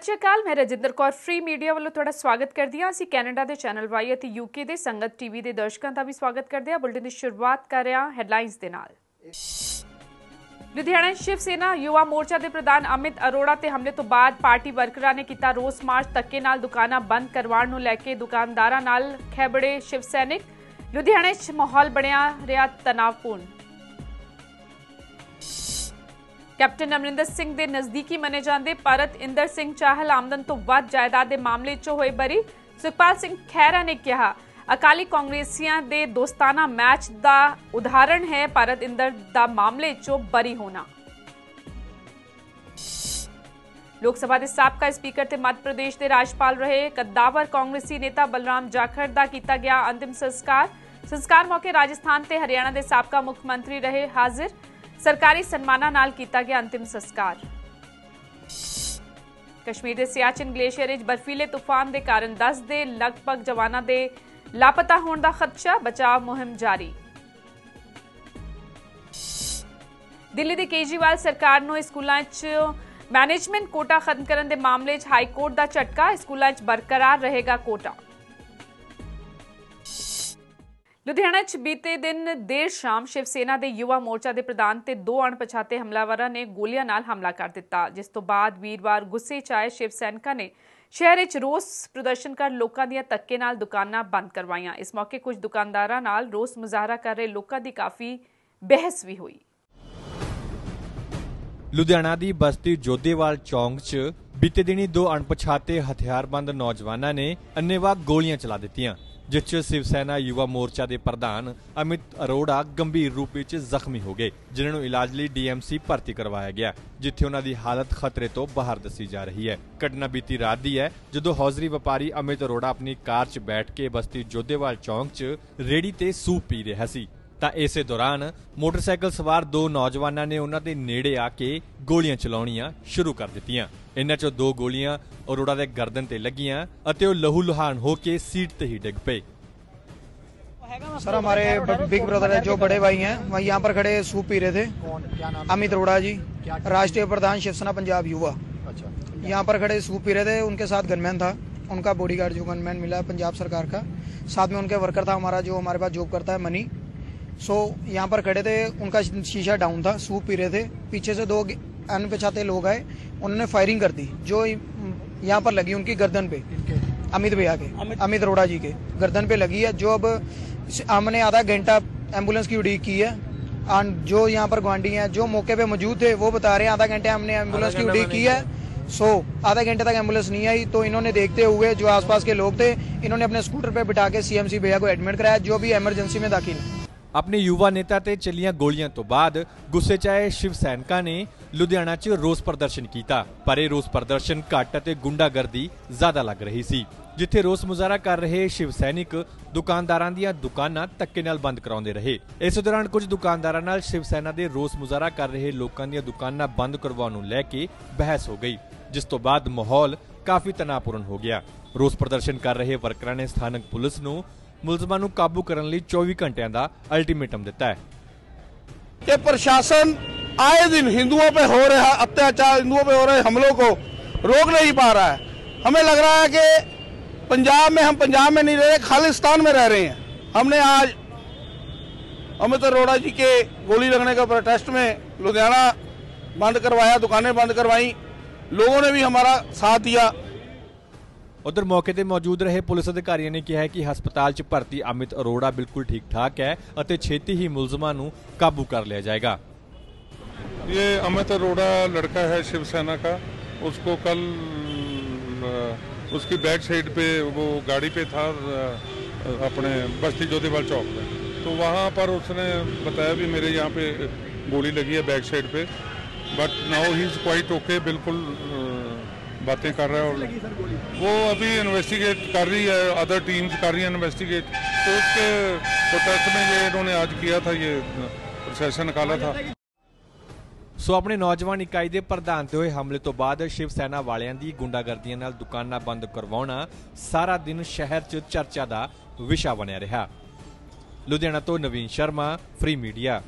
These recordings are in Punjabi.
ਸਤਿ ਸ਼੍ਰੀ ਅਕਾਲ ਮੈਂ ਰਜਿੰਦਰ ਕੌਰ ਫ੍ਰੀ ਮੀਡੀਆ ਵੱਲੋਂ ਤੁਹਾਡਾ ਸਵਾਗਤ ਕਰਦੀ ਹਾਂ ਅਸੀਂ ਕੈਨੇਡਾ ਦੇ ਚੈਨਲ ਵਾਈ ਅਤੇ ਯੂਕੇ ਦੇ ਸੰਗਤ ਟੀਵੀ ਦੇ ਦਰਸ਼ਕਾਂ ਦਾ ਵੀ ਸਵਾਗਤ ਕਰਦੇ ਹਾਂ ਬੁਲਟਨ ਦੀ ਸ਼ੁਰੂਆਤ ਕਰ ਰਹੇ ਹਾਂ ਹੈਡਲਾਈਨਸ ਦੇ ਨਾਲ ਲੁਧਿਆਣਾ ਸ਼ਿਵ ਸੇਨਾ ਯੁਵਾ ਮੋਰਚਾ ਦੇ ਪ੍ਰਧਾਨ ਅਮਿਤ ਅਰੋੜਾ ਤੇ ਹਮਲੇ ਤੋਂ ਬਾਅਦ ਪਾਰਟੀ ਵਰਕਰਾਂ ਨੇ ਕੀਤਾ ਰੋਸ ਮਾਰਚ ਤੱਕੇ ਨਾਲ ਦੁਕਾਨਾਂ ਬੰਦ ਕਰਵਾਉਣ ਨੂੰ ਲੈ ਕੇ ਦੁਕਾਨਦਾਰਾਂ ਨਾਲ ਖੈਬੜੇ ਸ਼ਿਵ ਸੈਨਿਕ ਲੁਧਿਆਣਾ ਵਿੱਚ ਮਾਹੌਲ ਬਣਿਆ ਰਿਹਾ ਤਣਾਅਪੂਰਨ ਕੈਪਟਨ ਅਮਰਿੰਦਰ ਸਿੰਘ ਦੇ ਨਜ਼ਦੀਕੀ ਮੰਨੇ ਜਾਂਦੇ ਭਾਰਤ ਇੰਦਰ ਸਿੰਘ ਚਾਹਲ ਆਮਦਨ ਤੋਂ ਵੱਧ ਜਾਇਦਾਦ ਦੇ ਮਾਮਲੇ 'ਚ ਹੋਏ ਬਰੀ ਸੁਖਪਾਲ ਸਿੰਘ ਖੈਰਾ ਨੇ ਕਿਹਾ ਅਕਾਲੀ ਕਾਂਗਰਸੀਆਂ ਦੇ ਦੋਸਤਾਨਾ ਮੈਚ ਦਾ ਉਦਾਹਰਣ ਹੈ ਭਾਰਤ ਇੰਦਰ ਦਾ ਮਾਮਲੇ 'ਚ ਬਰੀ ਹੋਣਾ ਲੋਕ ਸਭਾ ਦੇ ਸਾਬਕਾ ਸਪੀਕਰ ਤੇ ਮੱਧ ਪ੍ਰਦੇਸ਼ ਦੇ ਰਾਜਪਾਲ ਰਹੇ ਕਦਾਵਰ ਕਾਂਗਰਸੀ ਨੇਤਾ ਬਲਰਾਮ ਜਾਖੜ ਦਾ ਕੀਤਾ ਗਿਆ ਅੰਤਿਮ ਸੰਸਕਾਰ ਸੰਸਕਾਰ ਮੌਕੇ ਰਾਜਸਥਾਨ ਤੇ ਹਰਿਆਣਾ ਦੇ ਸਾਬਕਾ ਮੁੱਖ ਮੰਤਰੀ ਰਹੇ ਹਾਜ਼ਰ ਸਰਕਾਰੀ ਸਨਮਾਨਾਂ ਨਾਲ ਕੀਤਾ ਗਿਆ ਅੰਤਿਮ ਸੰਸਕਾਰ ਕਸ਼ਮੀਰ ਦੇ ਸਿਆਚਿਨ ਗਲੇਸ਼ੀਅਰ ਵਿੱਚ ਬਰਫੀਲੇ ਤੂਫਾਨ ਦੇ ਕਾਰਨ 10 ਦੇ ਲਗਭਗ ਜਵਾਨਾਂ ਦੇ ਲਾਪਤਾ ਹੋਣ ਦਾ ਖਦਸ਼ਾ ਬਚਾਅ ਮੁਹਿੰਮ ਜਾਰੀ ਦਿੱਲੀ ਦੀ ਕੇਜੀਵਾਲ ਸਰਕਾਰ ਨੂੰ ਸਕੂਲਾਂ 'ਚ ਮੈਨੇਜਮੈਂਟ ਕੋਟਾ ਖਤਮ ਕਰਨ ਦੇ ਮਾਮਲੇ 'ਚ ਹਾਈ ਕੋਰਟ ਦਾ ਝਟਕਾ ਸਕੂਲਾਂ 'ਚ ਬਰਕਰਾਰ ਰਹੇਗਾ ਕੋਟਾ ਲੁਧਿਆਣਾ 'ਚ ਬੀਤੇ ਦਿਨ ਦੇਰ ਸ਼ਾਮ ਸ਼ਿਵ ਸੇਨਾ ਦੇ ਯੁਵਾ ਮੋਰਚਾ ਦੇ ਪ੍ਰਧਾਨ ਤੇ ਦੋ ਅਣਪਛਾਤੇ ਹਮਲਾਵਰਾਂ ਨੇ ਗੋਲੀਆਂ ਨਾਲ ਹਮਲਾ ਕਰ ਦਿੱਤਾ ਜਿਸ ਤੋਂ ਬਾਅਦ ਵੀਰਵਾਰ ਗੁੱਸੇ 'ਚ ਆਏ ਸ਼ਿਵ ਸੈਨਿਕਾਂ ਨੇ ਸ਼ਹਿਰ ਵਿੱਚ ਰੋਸ ਪ੍ਰਦਰਸ਼ਨ ਕਰ ਲੋਕਾਂ ਦੀਆਂ ਤੱਕੇ ਨਾਲ ਦੁਕਾਨਾਂ ਬੰਦ ਕਰਵਾਈਆਂ ਇਸ ਮੌਕੇ ਕੁਝ ਦੁਕਾਨਦਾਰਾਂ ਨਾਲ ਰੋਸ ਮੁਜ਼ਾਹਰਾ ਕਰ ਰਹੇ ਲੋਕਾਂ ਦੀ ਕਾਫੀ ਬਹਿਸ ਵੀ ਹੋਈ ਲੁਧਿਆਣਾ ਦੀ ਬਸਤੀ ਜੋਧੇਵਾਲ ਚੌਂਕ 'ਚ ਬੀਤੇ ਦਿਨੀ ਦੋ ਅਣਪਛਾਤੇ ਹਥਿਆਰਬੰਦ ਨੌਜਵਾਨਾਂ ਨੇ ਅੰਨੇਵਾਹ ਗੋਲੀਆਂ ਚਲਾ ਦਿੱਤੀਆਂ ਜਿਸ 'ਚ ਸ਼ਿਵ ਸੈਨਾ ਯੁਵਾ ਮੋਰਚਾ ਦੇ ਪ੍ਰਧਾਨ ਅਮਿਤ ਅਰੋੜਾ ਗੰਭੀਰ ਰੂਪ ਵਿੱਚ ਜ਼ਖਮੀ ਹੋ ਗਏ ਜਿਨ੍ਹਾਂ ਨੂੰ ਇਲਾਜ ਲਈ ਡੀਐਮਸੀ ਭਰਤੀ ਕਰਵਾਇਆ ਗਿਆ ਜਿੱਥੇ ਉਹਨਾਂ ਦੀ ਹਾਲਤ ਖਤਰੇ ਤੋਂ ਬਾਹਰ ਦੱਸੀ ਜਾ ਰਹੀ ਹੈ ਘਟਨਾ ਬੀਤੀ ਰਾਤ ਦੀ ਹੈ ਜਦੋਂ ਹੌਜ਼ਰੀ ਵਪਾਰੀ ਅਮਿਤ ਅਰੋੜਾ ਆਪਣੀ ਕਾਰ 'ਚ ਬੈਠ ਕੇ ਬਸਤੀ ਜੋਧੇਵਾਲ ਚੌਂਕ 'ਚ ਰੇੜੀ ਤੇ ਸੂਪ ਪੀ ਰਿਹਾ ਸੀ ਤਾਂ ਇਸੇ ਦੌਰਾਨ ਮੋਟਰਸਾਈਕਲ ਸਵਾਰ ਦੋ ਨੌਜਵਾਨਾਂ ਨੇ ਉਹਨਾਂ ਦੇ ਨੇੜੇ ਆ ਕੇ ਗੋਲੀਆਂ ਚਲਾਉਣੀਆਂ ਸ਼ੁਰੂ ਕਰ ਦਿੱਤੀਆਂ ਇਨ੍ਹਾਂ ਚੋਂ ਦੋ ਗੋਲੀਆਂ ਅਰੋੜਾ ਦੇ ਗਰਦਨ ਤੇ ਲੱਗੀਆਂ ਅਤੇ ਉਹ ਲਹੂ ਲੁਹਾਨ ਹੋ ਕੇ ਸੀਟ ਤੇ ਹੀ ਡਿੱਗ ਪਏ ਸਰ ہمارے ਬਿਗ ਬ੍ਰਦਰ ਜੋ بڑے ਭਾਈ ਹੈ ਵਾਂ ਯਹਾਂ ਪਰ ਖੜੇ ਸੂਪ ਪੀ ਰਹੇ ਥੇ ਕੌਣ ਕੀ ਨਾਮ ਅਮਿਤ ਰੋੜਾ ਜੀ ਰਾਸ਼ਟਰੀ ਪ੍ਰਧਾਨ ਸ਼ਿਵਸਨਾ ਪੰਜਾਬ ਯੂਵਾ ਅੱਛਾ ਯਹਾਂ ਪਰ ਖੜੇ ਸੂਪ ਪੀ ਰਹੇ ਥੇ ਦੇ ਸਾਥ ਗਨਮੈਨ ਥਾ ਉਹਨਾਂ ਦਾ ਬੋਡੀਗਾਰਡ ਜੋ ਗਨਮੈਨ ਮਿਲਾ ਪੰਜਾਬ ਸਰਕਾਰ ਦਾ ਸਾਥ ਮੇਂ ਉਨਕੇ ਵਰਕਰ ਥਾ ਹਮਾਰਾ ਜੋ ਹਮਾਰੇ ਪਾਸ ਜੋਬ ਕਰਤਾ ਹੈ ਮਨੀ सो यहाँ पर खड़े थे उनका शीशा डाउन था सूप पी रहे थे पीछे से दो अनपछाते लोग आए उन्होंने फायरिंग कर दी जो यहाँ पर लगी उनकी गर्दन पे अमित भैया के अमित अरोड़ा जी के गर्दन पे लगी है जो अब हमने आधा घंटा एम्बुलेंस की उड़ीक की है जो यहाँ पर गुआंडी है जो मौके पे मौजूद थे वो बता रहे हैं आधा घंटे हमने एम्बुलेंस की उड़ीक की है सो so, आधा घंटे तक एम्बुलेंस नहीं आई तो इन्होंने देखते हुए जो आसपास के लोग थे इन्होंने अपने स्कूटर पर बिठा के सीएमसी भैया को एडमिट कराया जो भी इमरजेंसी में दाखिल है ਆਪਣੇ ਯੁਵਾ ਨੇਤਾ ਤੇ ਚੱਲੀਆਂ ਗੋਲੀਆਂ ਤੋਂ ਬਾਅਦ ਗੁੱਸੇ 'ਚ ਆਏ ਸ਼ਿਵ ਸੈਨਿਕਾਂ ਨੇ ਲੁਧਿਆਣਾ 'ਚ ਰੋਸ ਪ੍ਰਦਰਸ਼ਨ ਕੀਤਾ ਪਰ ਇਹ ਰੋਸ ਪ੍ਰਦਰਸ਼ਨ ਘੱਟ ਅਤੇ ਗੁੰਡਾਗਰਦੀ ਜ਼ਿਆਦਾ ਲੱਗ ਰਹੀ ਸੀ ਜਿੱਥੇ ਰੋਸ ਮੁਜ਼ਾਹਰਾ ਕਰ ਰਹੇ ਸ਼ਿਵ ਸੈਨਿਕ ਦੁਕਾਨਦਾਰਾਂ ਦੀਆਂ ਦੁਕਾਨਾਂ ਤੱਕੇ ਨਾਲ ਬੰਦ ਕਰਾਉਂਦੇ ਰਹੇ ਇਸ ਦੌਰਾਨ ਕੁਝ ਦੁਕਾਨਦਾਰਾਂ ਨਾਲ ਸ਼ਿਵ ਸੈਨਾ ਦੇ ਰੋਸ ਮੁਜ਼ਾਹਰਾ ਕਰ ਰਹੇ ਲੋਕਾਂ ਦੀਆਂ ਦੁਕਾਨਾਂ ਬੰਦ ਕਰਵਾਉਣ ਨੂੰ ਲੈ ਕੇ ਬਹਿਸ ਹੋ ਗਈ ਜਿਸ ਤੋਂ ਬਾਅਦ ਮਾਹੌਲ ਕਾਫੀ ਤਣਾਅਪੂਰਨ ਹੋ ਗਿਆ ਰੋਸ ਪ੍ਰਦਰਸ਼ਨ ਕਰ ਰਹੇ ਵਰਕਰਾਂ ਨੇ ਸਥਾਨਕ ਪੁਲਿਸ ਨੂੰ ਮੁਲਜ਼ਮਾਂ ਨੂੰ ਕਾਬੂ ਕਰਨ ਲਈ 24 ਘੰਟਿਆਂ ਦਾ ਅਲਟੀਮੇਟਮ ਦਿੱਤਾ ਹੈ ਕਿ ਪ੍ਰਸ਼ਾਸਨ ਆਏ ਦਿਨ ਹਿੰਦੂਆਂ 'ਤੇ ਹੋ ਰਿਹਾ ਅਤਿਆਚਾਰ ਹਿੰਦੂਆਂ 'ਤੇ ਹੋ ਰਹੇ ਹਮਲੋ ਕੋ ਰੋਕ ਨਹੀਂ ਪਾ ਰਹਾ ਹੈ ਹਮੇ ਲੱਗ ਰਹਾ ਹੈ ਕਿ ਪੰਜਾਬ ਮੇਂ ਹਮ ਪੰਜਾਬ ਮੇਂ ਨਹੀਂ ਰਹੇ ਖਾਲਿਸਤਾਨ ਮੇਂ ਰਹਿ ਰਹੇ ਹਾਂ ਹਮਨੇ ਆਜ ਅਮਿਤ ਅਰੋੜਾ ਜੀ ਕੇ ਗੋਲੀ ਲੱਗਣੇ ਦਾ ਪ੍ਰੋਟੈਸਟ ਮੇਂ ਲੁਧਿਆਣਾ ਬੰਦ ਕਰਵਾਇਆ ਦੁਕਾਨੇ ਬੰਦ ਕਰਵਾਈ ਲੋਗੋ ਨੇ ਵੀ ਹਮਾਰਾ ਸਾਥ ਦਿਆ ਉਧਰ ਮੌਕੇ ਤੇ ਮੌਜੂਦ ਰਹੇ ਪੁਲਿਸ ਅਧਿਕਾਰੀਆਂ ਨੇ ਕਿਹਾ ਕਿ ਹਸਪਤਾਲ 'ਚ ਭਰਤੀ ਅਮਿਤ ਅਰੋੜਾ ਬਿਲਕੁਲ ਠੀਕ ਠਾਕ ਹੈ ਅਤੇ ਛੇਤੀ ਹੀ ਮੁਲਜ਼ਮਾਂ ਨੂੰ ਕਾਬੂ ਕਰ ਲਿਆ ਜਾਏਗਾ ਇਹ ਅਮਿਤ ਅਰੋੜਾ ਲੜਕਾ ਹੈ ਸ਼ਿਵ ਸੈਨਾ ਦਾ ਉਸ ਕੋ ਕੱਲ ਉਸकी ਬੈਕ ਸਾਈਡ ਪੇ ਉਹ ਗਾੜੀ ਪੇ ਥਾ ਆਪਣੇ ਬਸਤੀ ਜੋਦੇਵਾਲ ਚੌਕ ਤੇ ਤੋ ਵਹਾਂ ਪਰ ਉਸਨੇ ਬਤਾਇਆ ਵੀ ਮੇਰੇ ਯਹਾਂ ਪੇ ਗੋਲੀ ਲਗੀ ਹੈ ਬੈਕ ਸਾਈਡ ਪੇ but now he is quiet okay ਬਿਲਕੁਲ ਬਾਤਾਂ ਕਰ ਰਿਹਾ ਹੈ ਉਹ ਅਭੀ ਇਨਵੈਸਟੀਗੇਟ ਕਰ ਰਹੀ ਹੈ ਅਦਰ ਟੀਮਸ ਕਰ कर रही है इन्वेस्टिगेट तो उसके प्रोटेस्ट में ये इन्होंने आज किया था ये प्रोसेशन निकाला ਸੋ ਆਪਣੇ ਨੌਜਵਾਨ ਇਕਾਈ ਦੇ ਪ੍ਰਧਾਨ ਤੇ ਹੋਏ ਹਮਲੇ ਤੋਂ ਬਾਅਦ ਸ਼ਿਵ ਸੈਨਾ ਵਾਲਿਆਂ ਦੀ ਗੁੰਡਾਗਰਦੀਆਂ ਨਾਲ ਦੁਕਾਨਾਂ ਬੰਦ ਕਰਵਾਉਣਾ ਸਾਰਾ ਦਿਨ ਸ਼ਹਿਰ 'ਚ ਚਰਚਾ ਦਾ ਵਿਸ਼ਾ ਬਣਿਆ ਰਿਹਾ ਲੁਧਿਆਣਾ ਤੋਂ Naveen Sharma free media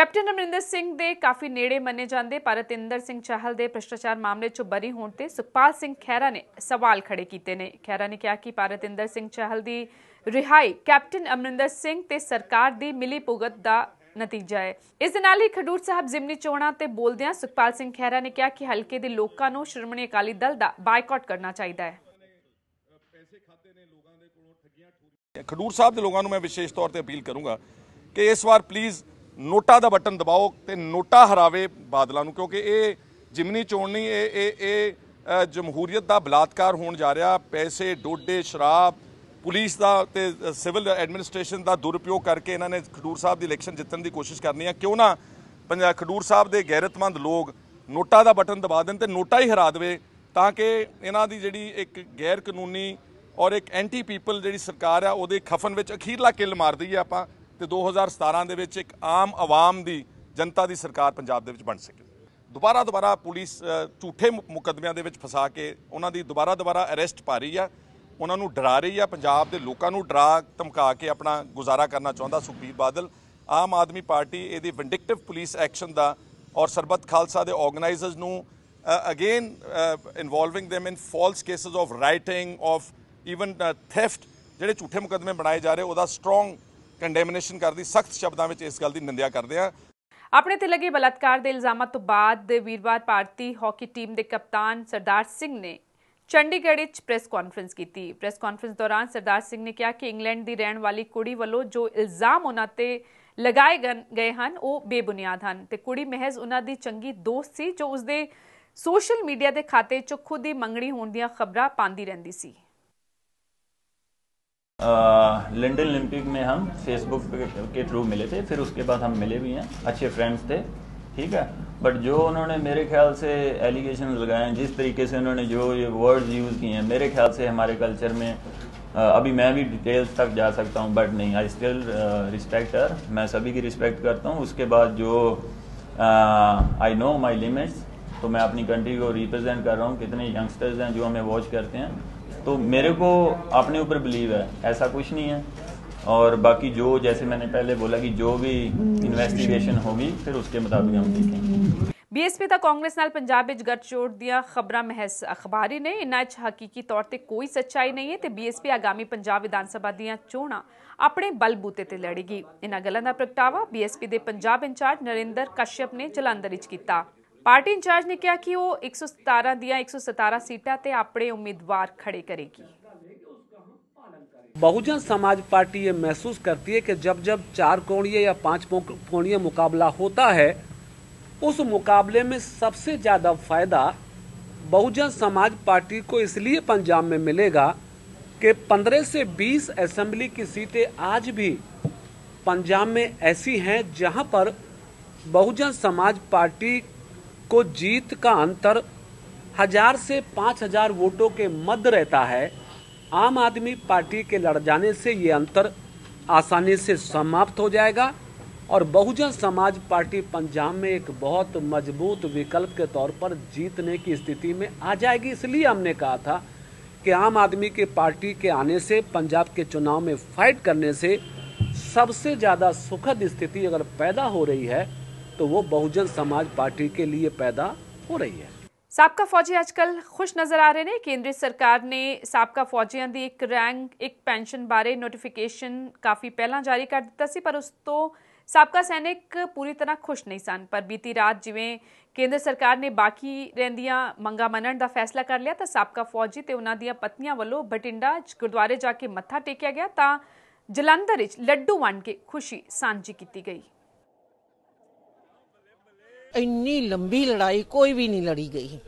captain Amarinder Singh ਦੇ ਕਾਫੀ ਨੇੜੇ ਮੰਨੇ ਜਾਂਦੇ ਪਰ ਤਿੰਦਰ ਸਿੰਘ ਚਾਹਲ ਦੇ ਭ੍ਰਿਸ਼ਟਾਚਾਰ ਮਾਮਲੇ 'ਚ ਬਰੀ ਹੋਣ ਤੇ ਸੁਖਪਾਲ ਸਿੰਘ ਖਹਿਰਾ ਨੇ ਸਵਾਲ ਖੜੇ ਕੀਤੇ ਨੇ ਖਹਿਰਾ ਨੇ ਕਿਹਾ ਕਿ ਭਾਰਤਿੰਦਰ ਸਿੰਘ ਚਾਹਲ ਦੀ ਰਿਹਾਈ ਕੈਪਟਨ ਅਮਰਿੰਦਰ ਸਿੰਘ ਤੇ ਸਰਕਾਰ ਦੀ ਮਿਲੀ ਭੁਗਤ ਦਾ ਨਤੀਜਾ ਹੈ ਇਸ ਦੇ ਨਾਲ ਹੀ ਖਡੂਰ ਸਾਹਿਬ ਜ਼ਿਮਨੀ ਚੋਣਾਂ ਤੇ ਬੋਲਦਿਆਂ ਸੁਖਪਾਲ ਸਿੰਘ ਖਹਿਰਾ ਨੇ ਕਿਹਾ ਕਿ ਹਲਕੇ ਦੇ ਲੋਕਾਂ ਨੂੰ ਸ਼੍ਰੋਮਣੀ ਅਕਾਲੀ ਦਲ ਦਾ ਬਾਈਕਾਟ ਕਰਨਾ ਚਾਹੀਦਾ ਹੈ ਖਡੂਰ ਸਾਹਿਬ ਦੇ ਲੋਕਾਂ ਨੂੰ ਮੈਂ ਵਿਸ਼ੇਸ਼ ਤੌਰ ਤੇ ਅਪੀਲ ਕਰੂੰਗਾ ਕਿ ਇਸ ਵਾਰ ਪਲੀਜ਼ ਨੋਟਾ ਦਾ ਬਟਨ ਦਬਾਓ ਤੇ ਨੋਟਾ ਹਰਾਵੇ ਬਾਦਲਾਂ ਨੂੰ ਕਿਉਂਕਿ ਇਹ ਜਿਮਨੀ ਚੋਣ ਨਹੀਂ ਇਹ ਇਹ ਇਹ ਜਮਹੂਰੀਅਤ ਦਾ ਬਲਾਤਕਾਰ ਹੋਣ ਜਾ ਰਿਹਾ ਪੈਸੇ ਡੋਡੇ ਸ਼ਰਾਬ ਪੁਲਿਸ ਦਾ ਤੇ ਸਿਵਲ ਐਡਮਿਨਿਸਟ੍ਰੇਸ਼ਨ ਦਾ ਦੁਰਉਪਯੋਗ ਕਰਕੇ ਇਹਨਾਂ ਨੇ ਖਡੂਰ ਸਾਹਿਬ ਦੀ ਇਲੈਕਸ਼ਨ ਜਿੱਤਣ ਦੀ ਕੋਸ਼ਿਸ਼ ਕਰਨੀ ਆ ਕਿਉਂ ਨਾ ਪੰਜਾਬ ਖਡੂਰ ਸਾਹਿਬ ਦੇ ਗੈਰਤਮੰਦ ਲੋਕ ਨੋਟਾ ਦਾ ਬਟਨ ਦਬਾ ਦੇਣ ਤੇ ਨੋਟਾ ਹੀ ਹਰਾ ਦੇਵੇ ਤਾਂ ਕਿ ਇਹਨਾਂ ਦੀ ਜਿਹੜੀ ਇੱਕ ਗੈਰ ਕਾਨੂੰਨੀ ਔਰ ਇੱਕ ਐਂਟੀ ਪੀਪਲ ਜਿਹੜੀ ਸਰਕਾਰ ਆ ਉਹਦੇ ਖਫਨ ਵਿੱਚ ਅਖੀਰਲਾ ਕਿੱਲ ਮਾਰਦੀ ਆ ਆਪਾਂ ਤੇ 2017 ਦੇ ਵਿੱਚ ਇੱਕ ਆਮ ਆਵਾਮ ਦੀ ਜਨਤਾ ਦੀ ਸਰਕਾਰ ਪੰਜਾਬ ਦੇ ਵਿੱਚ ਬਣ ਸਕੇ ਦੁਬਾਰਾ ਦੁਬਾਰਾ ਪੁਲਿਸ ਝੂਠੇ ਮੁਕਦਮਿਆਂ ਦੇ ਵਿੱਚ ਫਸਾ ਕੇ ਉਹਨਾਂ ਦੀ ਦੁਬਾਰਾ ਦੁਬਾਰਾ ਅਰੈਸਟ ਪਾ ਰਹੀ ਆ ਉਹਨਾਂ ਨੂੰ ਡਰਾ ਰਹੀ ਆ ਪੰਜਾਬ ਦੇ ਲੋਕਾਂ ਨੂੰ ਡਰਾ ਧਮਕਾ ਕੇ ਆਪਣਾ ਗੁਜ਼ਾਰਾ ਕਰਨਾ ਚਾਹੁੰਦਾ ਸੁਖਬੀਰ ਬਾਦਲ ਆਮ ਆਦਮੀ ਪਾਰਟੀ ਇਹਦੀ ਵਿੰਡਿਕਟਿਵ ਪੁਲਿਸ ਐਕਸ਼ਨ ਦਾ ਔਰ ਸਰਬਤ ਖਾਲਸਾ ਦੇ ਆਰਗੇਨਾਈਜ਼ਰਸ ਨੂੰ ਅਗੇਨ ਇਨਵੋਲਵਿੰਗ them in false cases of rioting of even theft ਜਿਹੜੇ ਝੂਠੇ ਮੁਕਦਮੇ ਬਣਾਏ ਜਾ ਰਹੇ ਉਹਦਾ ਸਟਰੋਂਗ ਕੰਡੈਮਨੇਸ਼ਨ ਕਰਦੀ ਸਖਤ ਸ਼ਬਦਾਂ ਵਿੱਚ ਇਸ ਗੱਲ ਦੀ ਨਿੰਦਿਆ ਕਰਦੇ ਆ ਆਪਣੇ ਤੇ ਲੱਗੇ ਬਲਤਕਾਰ ਦੇ ਇਲਜ਼ਾਮਾਂ ਤੋਂ ਬਾਅਦ ਵੀਰਵਾਰ ਭਾਰਤੀ ਹਾਕੀ ਟੀਮ ਦੇ ਕਪਤਾਨ ਸਰਦਾਰ ਸਿੰਘ ਨੇ ਚੰਡੀਗੜ੍ਹ ਵਿੱਚ ਪ੍ਰੈਸ ਕਾਨਫਰੰਸ ਕੀਤੀ ਪ੍ਰੈਸ ਕਾਨਫਰੰਸ ਦੌਰਾਨ ਸਰਦਾਰ ਸਿੰਘ ਨੇ ਕਿਹਾ ਕਿ ਇੰਗਲੈਂਡ ਦੀ ਰਹਿਣ ਵਾਲੀ ਕੁੜੀ ਵੱਲੋਂ ਜੋ ਇਲਜ਼ਾਮ ਉਹਨਾਂ ਤੇ ਲਗਾਏ ਗਏ ਹਨ ਉਹ ਬੇਬੁਨਿਆਦ ਹਨ ਤੇ ਕੁੜੀ ਮਹਿਜ਼ ਉਹਨਾਂ ਦੀ ਚੰਗੀ ਦੋਸਤ ਸੀ ਜੋ ਉਸਦੇ ਸੋਸ਼ਲ ਮੀਡੀਆ ਦੇ ਖਾਤੇ 'ਚ ਖੁਦ ਹੀ ਮੰਗਣੀ ਹੋਣ ਦੀਆਂ ਖਬਰਾਂ ਪਾਉਂਦੀ ਰਹਿੰਦੀ ਸੀ लंडन ओलंपिक में हम फेसबुक के थ्रू मिले थे फिर उसके बाद हम मिले भी हैं अच्छे फ्रेंड्स थे ठीक है बट जो उन्होंने मेरे ख्याल से एलिगेशन लगाए हैं जिस तरीके से उन्होंने जो ये वर्ड्स यूज़ किए हैं मेरे ख्याल से हमारे कल्चर में अभी मैं भी डिटेल्स तक जा सकता हूँ बट नहीं आई स्टिल रिस्पेक्ट हर मैं सभी की रिस्पेक्ट करता हूँ उसके बाद जो आई नो माई लिमिट्स तो मैं अपनी कंट्री को रिप्रेजेंट कर रहा हूँ कितने यंगस्टर्स हैं जो हमें वॉच करते हैं तो मेरे को अपने ऊपर बिलीव है ऐसा कुछ नहीं है और बाकी जो जैसे मैंने पहले बोला कि जो भी ਇਨਵੈਸਟੀਗੇਸ਼ਨ ਹੋਗੀ ਫਿਰ ਉਸਕੇ मुताबिक हम देखेंगे ਬੀਐਸਪੀ ਦਾ ਕਾਂਗਰਸ ਨਾਲ ਪੰਜਾਬ ਵਿੱਚ ਗੱਠਜੋੜ ਦੀਆਂ ਖਬਰਾਂ ਮਹਿਸ ਅਖਬਾਰੀ ਨੇ ਇਨਾਂ 'ਚ ਹਕੀਕੀ ਤੌਰ ਤੇ ਕੋਈ ਸੱਚਾਈ ਨਹੀਂ ਹੈ ਤੇ ਬੀਐਸਪੀ ਆਗਾਮੀ ਪੰਜਾਬ ਵਿਧਾਨ ਸਭਾ ਦੀਆਂ ਚੋਣਾਂ ਆਪਣੇ ਬਲਬੂਤੇ ਤੇ ਲੜੇਗੀ ਇਨਾਂ ਗੱਲਾਂ ਦਾ ਪ੍ਰਗਟਾਵਾ ਬੀਐਸਪੀ ਦੇ ਪੰਜਾਬ ਇੰਚਾਰਜ ਨਰਿੰਦਰ ਕਸ਼ਯਪ ਨੇ ਜਲੰਧਰ ਵਿੱਚ ਕੀਤਾ पार्टी इंचार्ज ने कहा कि वो एक सौ सतारा दिया एक सौ सतारा सीटा ते ਆਪਣੇ उम्मीदवार खड़े करेगी बहुजन समाज पार्टी ये महसूस करती है कि जब जब चार कोणीय या पांच कोणीय मुकाबला होता है उस मुकाबले में सबसे ज़्यादा फायदा बहुजन समाज पार्टी को इसलिए पंजाब में मिलेगा कि 15 से 20 असेंबली की सीटें आज भी पंजाब में ऐसी हैं जहां पर बहुजन समाज पार्टी को जीत का अंतर हजार से पाँच हजार वोटों के मध्य रहता है आम आदमी पार्टी के लड़ जाने से ये अंतर आसानी से समाप्त हो जाएगा और बहुजन समाज पार्टी पंजाब में एक बहुत मजबूत विकल्प के तौर पर जीतने की स्थिति में आ जाएगी इसलिए हमने कहा था कि आम आदमी के पार्टी के आने से पंजाब के चुनाव में फाइट करने से सबसे ज़्यादा सुखद स्थिति अगर पैदा हो रही है तो वो बहुजन समाज पार्टी के लिए पैदा ਹੋ ਰਹੀ ਹੈ ਸਾਬਕਾ ਫੌਜੀ ਅੱਜਕੱਲ ਖੁਸ਼ ਨਜ਼ਰ ਆ ਰਹੇ ਨੇ ਕੇਂਦਰੀ ਸਰਕਾਰ ਨੇ ਸਾਬਕਾ ਫੌਜੀਆਂ ਦੀ ਇੱਕ ਰੈਂਕ ਇੱਕ ਪੈਨਸ਼ਨ ਬਾਰੇ ਨੋਟੀਫਿਕੇਸ਼ਨ ਕਾਫੀ ਪਹਿਲਾਂ ਜਾਰੀ ਕਰ ਦਿੱਤਾ ਸੀ ਪਰ ਉਸ ਤੋਂ ਸਾਬਕਾ ਸੈਨਿਕ ਪੂਰੀ ਤਰ੍ਹਾਂ ਖੁਸ਼ ਨਹੀਂ ਸਨ ਪਰ ਬੀਤੀ ਰਾਤ ਜਿਵੇਂ ਕੇਂਦਰ ਸਰਕਾਰ ਨੇ ਬਾਕੀ ਰਹਿੰਦੀਆਂ ਮੰਗਾ ਮੰਨਣ ਦਾ ਫੈਸਲਾ ਕਰ ਲਿਆ ਤਾਂ ਸਾਬਕਾ ਫੌਜੀ ਤੇ ਉਹਨਾਂ ਦੀਆਂ ਪਤਨੀਆਂ ਵੱਲੋਂ ਬਟਿੰਡਾ ਗੁਰਦੁਆਰੇ ਜਾ ਕੇ ਮੱਥਾ ਟੇਕਿਆ ਗਿਆ ਤਾਂ ਜਲੰਧਰ ਵਿੱਚ ਲੱਡੂ ਵੰਡ ਕੇ ਖੁਸ਼ੀ ਸਾਂਝੀ ਕੀਤੀ ਗਈ ਇੰਨੀ ਲੰਬੀ ਲੜਾਈ ਕੋਈ ਵੀ ਨਹੀਂ ਲੜੀ ਗਈ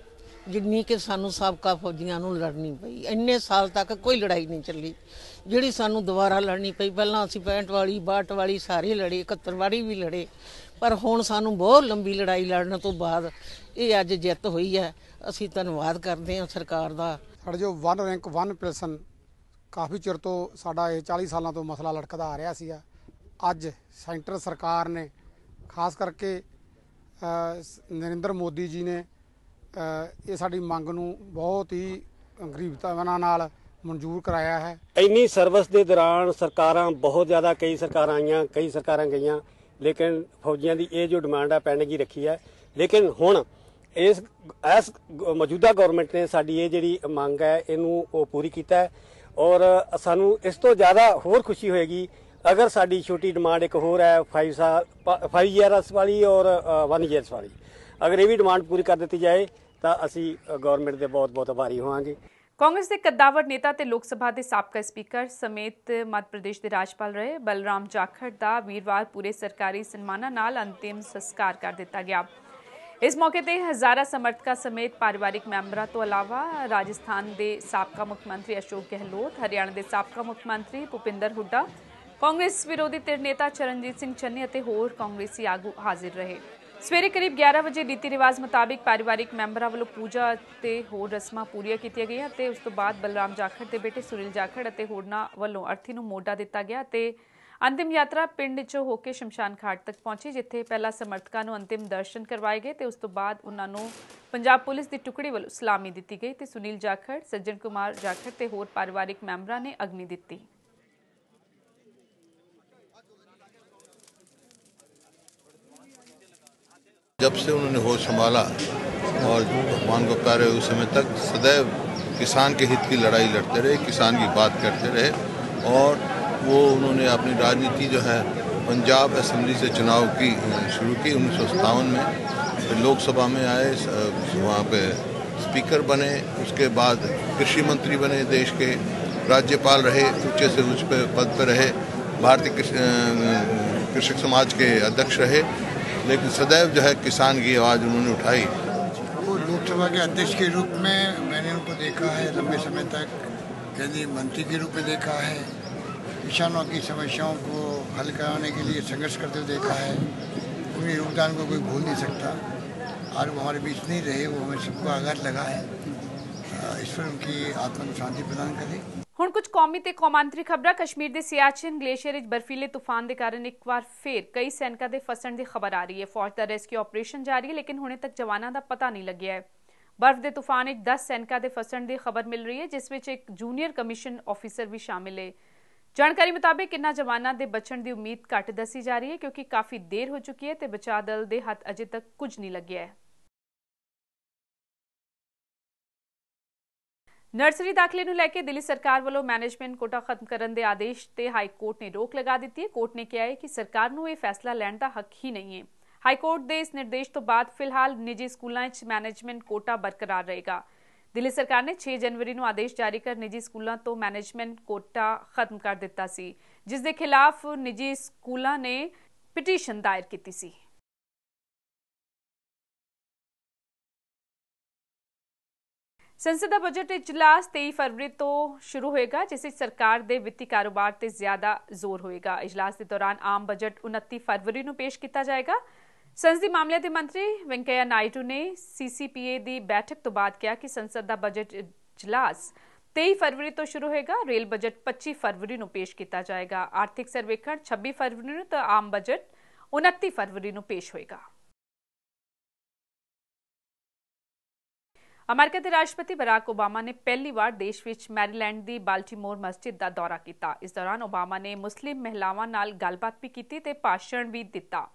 ਜਿੰਨੀ ਕਿ ਸਾਨੂੰ ਸਾਬਕਾ ਫੌਜੀਆਂ ਨੂੰ ਲੜਨੀ ਪਈ ਇੰਨੇ ਸਾਲ ਤੱਕ ਕੋਈ ਲੜਾਈ ਨਹੀਂ ਚੱਲੀ ਜਿਹੜੀ ਸਾਨੂੰ ਦੁਬਾਰਾ ਲੜਨੀ ਪਈ ਪਹਿਲਾਂ ਅਸੀਂ 65 ਵਾਲੀ 62 ਵਾਲੀ ਸਾਰੇ ਲੜੇ 71 ਵਾਲੀ ਵੀ ਲੜੇ ਪਰ ਹੁਣ ਸਾਨੂੰ ਬਹੁਤ ਲੰਬੀ ਲੜਾਈ ਲੜਨ ਤੋਂ ਬਾਅਦ ਇਹ ਅੱਜ ਜਿੱਤ ਹੋਈ ਹੈ ਅਸੀਂ ਧੰਨਵਾਦ ਕਰਦੇ ਹਾਂ ਸਰਕਾਰ ਦਾ ਸਾਡਾ ਜੋ 1 ਰੈਂਕ 1 ਪਿਲਸਨ ਕਾਫੀ ਚਿਰ ਤੋਂ ਸਾਡਾ ਇਹ 40 ਸਾਲਾਂ ਤੋਂ ਮਸਲਾ ਲਟਕਦਾ ਆ ਰਿਹਾ ਸੀਗਾ ਅੱਜ ਸੈਂਟਰ ਸਰਕਾਰ ਨੇ ਖਾਸ ਕਰਕੇ ਨਰਿੰਦਰ ਮੋਦੀ ਜੀ ਨੇ ਇਹ ਸਾਡੀ ਮੰਗ ਨੂੰ ਬਹੁਤ ਹੀ ਗਰੀਬਤਾਵਾਨਾਂ ਨਾਲ ਮਨਜ਼ੂਰ ਕਰਾਇਆ ਹੈ ਇੰਨੀ ਸਰਵਿਸ ਦੇ ਦੌਰਾਨ ਸਰਕਾਰਾਂ ਬਹੁਤ ਜ਼ਿਆਦਾ ਕਈ ਸਰਕਾਰਾਂ ਆਈਆਂ ਕਈ ਸਰਕਾਰਾਂ ਗਈਆਂ ਲੇਕਿਨ ਫੌਜੀਆਂ ਦੀ ਇਹ ਜੋ ਡਿਮਾਂਡ ਆ ਪੈਣਗੀ ਰੱਖੀ ਹੈ ਲੇਕਿਨ ਹੁਣ ਇਸ ਇਸ ਮੌਜੂਦਾ ਗਵਰਨਮੈਂਟ ਨੇ ਸਾਡੀ ਇਹ ਜਿਹੜੀ ਮੰਗ ਹੈ ਇਹਨੂੰ ਉਹ ਪੂਰੀ ਕੀਤਾ ਹੈ ਔਰ ਸਾਨੂੰ ਇਸ ਤੋਂ ਜ਼ਿਆਦਾ ਹੋਰ ਖੁਸ਼ੀ ਹੋਏਗੀ ਅਗਰ ਸਾਡੀ ਛੋਟੀ ਡਿਮਾਂਡ ਇੱਕ ਹੋਰ ਹੈ 5 ਸਾਲ 5 ਇਅਰਸ ਵਾਲੀ ਔਰ 1 ਇਅਰਸ ਵਾਲੀ ਅਗਰ ਇਹ ਵੀ ਡਿਮਾਂਡ ਪੂਰੀ ਕਰ ਦਿੱਤੀ ਜਾਏ ਤਾਂ ਅਸੀਂ ਗਵਰਨਮੈਂਟ ਦੇ ਬਹੁਤ-ਬਹੁਤ ਆਭਾਰੀ ਹੋਵਾਂਗੇ ਕਾਂਗਰਸ ਦੇ ਕਦਾਵਰ ਨੇਤਾ ਤੇ ਲੋਕ ਸਭਾ ਦੇ ਸਾਬਕਾ ਸਪੀਕਰ ਸਮੇਤ ਮੱਧ ਪ੍ਰਦੇਸ਼ ਦੇ ਰਾਜਪਾਲ ਰਹੇ ਬਲਰਾਮ ਜਾਖੜ ਦਾ ਵੀਰਵਾਰ ਪੂਰੇ ਸਰਕਾਰੀ ਸਨਮਾਨਾਂ ਨਾਲ ਅੰਤਿਮ ਸੰਸਕਾਰ ਕਰ ਦਿੱਤਾ ਗਿਆ ਇਸ ਮੌਕੇ ਤੇ ਹਜ਼ਾਰਾਂ ਸਮਰਥਕਾਂ ਸਮੇਤ ਪਰਿਵਾਰਿਕ ਮੈਂਬਰਾਂ ਤੋਂ ਇਲਾਵਾ ਰਾਜਸਥਾਨ ਦੇ ਸਾਬਕਾ ਮੁੱਖ ਮੰਤਰੀ ਅਸ਼ੋਕ ਗਹਿਲੋਤ ਹਰਿਆਣਾ ਦੇ ਸਾਬਕਾ ਮੁੱਖ ਮੰਤਰੀ ਭੁਪਿੰਦਰ ਹੁੱਡਾ ਕਾਂਗਰਸ ਵਿਰੋਧੀ ਧਿਰ ਨੇਤਾ ਚਰਨਜੀਤ ਸਿੰਘ ਚੰਨੀ ਅਤੇ ਹੋਰ ਕਾਂਗਰਸੀ ਆਗੂ ਹਾਜ਼ਰ ਰਹੇ ਸਵੇਰੇ ਕਰੀਬ 11 ਵਜੇ ਰੀਤੀ ਰਿਵਾਜ ਮੁਤਾਬਿਕ ਪਰਿਵਾਰਿਕ ਮੈਂਬਰਾਂ ਵੱਲੋਂ ਪੂਜਾ ਤੇ ਹੋਰ ਰਸਮਾਂ ਪੂਰੀਆਂ ਕੀਤੀਆਂ ਗਈਆਂ ਤੇ ਉਸ ਤੋਂ ਬਾਅਦ ਬਲਰਾਮ ਜਾਖੜ ਦੇ ਬੇਟੇ ਸੁਰਿਲ ਜਾਖੜ ਅਤੇ ਹੋਰਨਾਂ ਵੱਲੋਂ ਅਰਥੀ ਨੂੰ ਮੋਢਾ ਦਿੱਤਾ ਗਿਆ ਤੇ ਅੰਤਿਮ ਯਾਤਰਾ ਪਿੰਡ ਚੋਂ ਹੋ ਕੇ ਸ਼ਮਸ਼ਾਨ ਘਾਟ ਤੱਕ ਪਹੁੰਚੀ ਜਿੱਥੇ ਪਹਿਲਾ ਸਮਰਥਕਾਂ ਨੂੰ ਅੰਤਿਮ ਦਰਸ਼ਨ ਕਰਵਾਏ ਗਏ ਤੇ ਉਸ ਤੋਂ ਬਾਅਦ ਉਹਨਾਂ ਨੂੰ ਪੰਜਾਬ ਪੁਲਿਸ ਦੀ ਟੁਕੜੀ ਵੱਲੋਂ ਸਲਾਮੀ ਦਿੱਤੀ ਗਈ ਤੇ ਸੁਨੀਲ ਜਾਖੜ ਸੱਜਣ ਕੁਮਾਰ ਜਾਖੜ ਤੇ ਹੋਰ ਪਰਿਵਾਰਿਕ ਮੈਂਬਰਾਂ ਨੇ ਅਗਨੀ ਦਿੱਤੀ जब से उन्होंने होश संभाला और भगवान को प्यारे उस समय तक सदैव किसान के हित की लड़ाई लड़ते रहे किसान की बात करते रहे और वो उन्होंने अपनी राजनीति जो है पंजाब असम्बली से चुनाव की शुरू की उन्नीस सौ में फिर लोकसभा में आए वहाँ पे स्पीकर बने उसके बाद कृषि मंत्री बने देश के राज्यपाल रहे ऊंचे से ऊंचे पद पर रहे भारतीय कृषक समाज के अध्यक्ष रहे लेकिन सदैव जो है किसान की आवाज़ उन्होंने उठाई वो लोकसभा के अध्यक्ष के रूप में मैंने उनको देखा है लंबे समय तक केंद्रीय मंत्री के रूप में देखा है किसानों की समस्याओं को हल कराने के लिए संघर्ष करते हुए देखा है उनके योगदान को कोई भूल नहीं सकता और वो हमारे बीच नहीं रहे वो हमें सबको आघात लगा है इस पर उनकी आत्मा को शांति प्रदान करें ਹੁਣ ਕੁਝ ਕੌਮੀ ਤੇ ਕੌਮਾਂਤਰੀ ਖਬਰਾਂ ਕਸ਼ਮੀਰ ਦੇ ਸਿਆਚਿਨ ਗਲੇਸ਼ੀਅਰ ਵਿੱਚ ਬਰਫੀਲੇ ਤੂਫਾਨ ਦੇ ਕਾਰਨ ਇੱਕ ਵਾਰ ਫੇਰ ਕਈ ਸੈਨਿਕਾਂ ਦੇ ਫਸਣ ਦੀ ਖਬਰ ਆ ਰਹੀ ਹੈ ਫੌਜ ਦਾ ਰੈਸਕਿਊ ਆਪਰੇਸ਼ਨ ਜਾਰੀ ਹੈ ਲੇਕਿਨ ਹੁਣੇ ਤੱਕ ਜਵਾਨਾਂ ਦਾ ਪਤਾ ਨਹੀਂ ਲੱਗਿਆ ਹੈ ਬਰਫ਼ ਦੇ ਤੂਫਾਨ ਵਿੱਚ 10 ਸੈਨਿਕਾਂ ਦੇ ਫਸਣ ਦੀ ਖਬਰ ਮਿਲ ਰਹੀ ਹੈ ਜਿਸ ਵਿੱਚ ਇੱਕ ਜੂਨੀਅਰ ਕਮਿਸ਼ਨ ਆਫੀਸਰ ਵੀ ਸ਼ਾਮਿਲ ਹੈ ਜਾਣਕਾਰੀ ਮੁਤਾਬਕ ਇਨ੍ਹਾਂ ਜਵਾਨਾਂ ਦੇ ਬਚਣ ਦੀ ਉਮੀਦ ਘੱਟ ਦੱਸੀ ਜਾ ਰਹੀ ਹੈ ਕਿਉਂਕਿ ਕਾਫੀ ਦੇਰ ਹੋ ਚੁੱਕੀ ਹੈ ਤੇ ਬਚਾਅ ਦਲ ਦੇ ਹੱਥ ਅਜੇ ਤੱਕ ਕੁਝ ਨਹੀਂ ਲੱਗਿਆ ਹੈ ਨਰਸਰੀ ਦਾਖਲੇ ਨੂੰ ਲੈ ਕੇ ਦਿੱਲੀ ਸਰਕਾਰ ਵੱਲੋਂ ਮੈਨੇਜਮੈਂਟ ਕੋਟਾ ਖਤਮ ਕਰਨ ਦੇ ਆਦੇਸ਼ ਤੇ ਹਾਈ ਕੋਰਟ ਨੇ ਰੋਕ ਲਗਾ ਦਿੱਤੀ ਹੈ ਕੋਰਟ ਨੇ ਕਿਹਾ ਹੈ ਕਿ ਸਰਕਾਰ ਨੂੰ ਇਹ ਫੈਸਲਾ ਲੈਣ ਦਾ ਹੱਕ ਹੀ ਨਹੀਂ ਹੈ ਹਾਈ ਕੋਰਟ ਦੇ ਇਸ ਨਿਰਦੇਸ਼ ਤੋਂ ਬਾਅਦ ਫਿਲਹਾਲ ਨਿੱਜੀ ਸਕੂਲਾਂ 'ਚ ਮੈਨੇਜਮੈਂਟ ਕੋਟਾ ਬਰਕਰਾਰ ਰਹੇਗਾ ਦਿੱਲੀ ਸਰਕਾਰ ਨੇ 6 ਜਨਵਰੀ ਨੂੰ ਆਦੇਸ਼ ਜਾਰੀ ਕਰ ਨਿੱਜੀ ਸਕੂਲਾਂ ਤੋਂ ਮੈਨੇਜਮੈਂਟ ਕੋਟਾ ਖਤਮ ਕਰ ਦਿੱਤਾ ਸੀ ਜਿਸ ਦੇ ਖਿਲਾਫ ਨਿੱਜੀ ਸਕੂਲਾਂ ਨੇ ਪਟੀਸ਼ਨ ਦਾਇਰ ਕੀਤੀ ਸੀ ਸੰਸਦ ਦਾ ਬਜਟ ਇਜਲਾਸ 23 ਫਰਵਰੀ ਤੋਂ ਸ਼ੁਰੂ ਹੋਏਗਾ ਜਿਸ ਵਿੱਚ ਸਰਕਾਰ ਦੇ ਵਿੱਤੀ ਕਾਰੋਬਾਰ ਤੇ ਜ਼ਿਆਦਾ ਜ਼ੋਰ ਹੋਏਗਾ ਇਜਲਾਸ ਦੇ ਦੌਰਾਨ ਆਮ ਬਜਟ 29 ਫਰਵਰੀ ਨੂੰ ਪੇਸ਼ ਕੀਤਾ ਜਾਏਗਾ ਸੰਸਦੀ ਮਾਮਲਿਆਂ ਦੇ ਮੰਤਰੀ ਵੈਂਕਈਆ ਨਾਇਡੂ ਨੇ ਸੀਸੀਪੀਏ ਦੀ ਬੈਠਕ ਤੋਂ ਬਾਅਦ ਕਿਹਾ ਕਿ ਸੰਸਦ ਦਾ ਬਜਟ ਇਜਲਾਸ 23 ਫਰਵਰੀ ਤੋਂ ਸ਼ੁਰੂ ਹੋਏਗਾ ਰੇਲ ਬਜਟ 25 ਫਰਵਰੀ ਨੂੰ ਪੇਸ਼ ਕੀਤਾ ਜਾਏਗਾ ਆਰਥਿਕ ਸਰਵੇਖਣ 26 ਫਰਵਰੀ ਨੂੰ ਤੇ ਆਮ ਬਜਟ 29 ਫਰਵਰੀ ਨੂੰ ਪੇਸ਼ ਹੋਏਗਾ ਅਮਰੀਕਾ ਦੇ ਰਾਸ਼ਟਰਪਤੀ ਬਰਾਕ ਓਬਾਮਾ ਨੇ ਪਹਿਲੀ ਵਾਰ ਦੇਸ਼ ਵਿੱਚ ਮੈਰੀਲੈਂਡ ਦੀ ਬਾਲਟਿਮੋਰ ਮਸਜਿਦ ਦਾ ਦੌਰਾ ਕੀਤਾ ਇਸ ਦੌਰਾਨ ਓਬਾਮਾ ਨੇ ਮੁਸਲਿਮ ਮਹਿਲਾਵਾਂ ਨਾਲ ਗੱਲਬਾਤ ਵੀ ਕੀਤੀ ਤੇ ਭਾਸ਼ਣ ਵੀ ਦਿੱਤਾ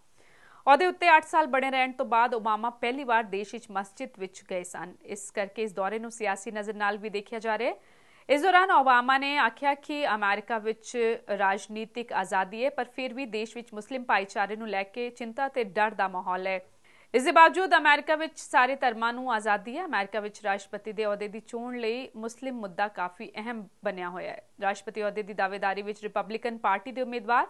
ਉਹਦੇ ਉੱਤੇ 8 ਸਾਲ ਬਣੇ ਰਹਿਣ ਤੋਂ ਬਾਅਦ ਓਬਾਮਾ ਪਹਿਲੀ ਵਾਰ ਦੇਸ਼ ਵਿੱਚ ਮਸਜਿਦ ਵਿੱਚ ਗਏ ਸਨ ਇਸ ਕਰਕੇ ਇਸ ਦੌਰੇ ਨੂੰ ਸਿਆਸੀ ਨਜ਼ਰ ਨਾਲ ਵੀ ਦੇਖਿਆ ਜਾ ਰਿਹਾ ਹੈ ਇਸ ਦੌਰਾਨ ਓਬਾਮਾ ਨੇ ਆਖਿਆ ਕਿ ਅਮਰੀਕਾ ਵਿੱਚ ਰਾਜਨੀਤਿਕ ਆਜ਼ਾਦੀ ਹੈ ਪਰ ਫਿਰ ਵੀ ਦੇਸ਼ ਵਿੱਚ ਮੁਸਲਿਮ ਭਾਈਚਾਰੇ ਨੂੰ ਲੈ ਕੇ ਚਿੰਤਾ ਤੇ ਡਰ ਦਾ ਮਾਹੌਲ ਹੈ ਇਸ ਦੇ ਬਾਵਜੂਦ ਅਮਰੀਕਾ ਵਿੱਚ ਸਾਰੇ ਧਰਮਾਂ ਨੂੰ ਆਜ਼ਾਦੀ ਹੈ ਅਮਰੀਕਾ ਵਿੱਚ ਰਾਸ਼ਟਰਪਤੀ ਦੇ ਅਹੁਦੇ ਦੀ ਚੋਣ ਲਈ ਮੁਸਲਿਮ ਮੁੱਦਾ ਕਾਫੀ ਅਹਿਮ ਬਣਿਆ ਹੋਇਆ ਹੈ ਰਾਸ਼ਟਰਪਤੀ ਅਹੁਦੇ ਦੀ ਦਾਅਵੇਦਾਰੀ ਵਿੱਚ ਰਿਪਬਲਿਕਨ ਪਾਰਟੀ ਦੇ ਉਮੀਦਵਾਰ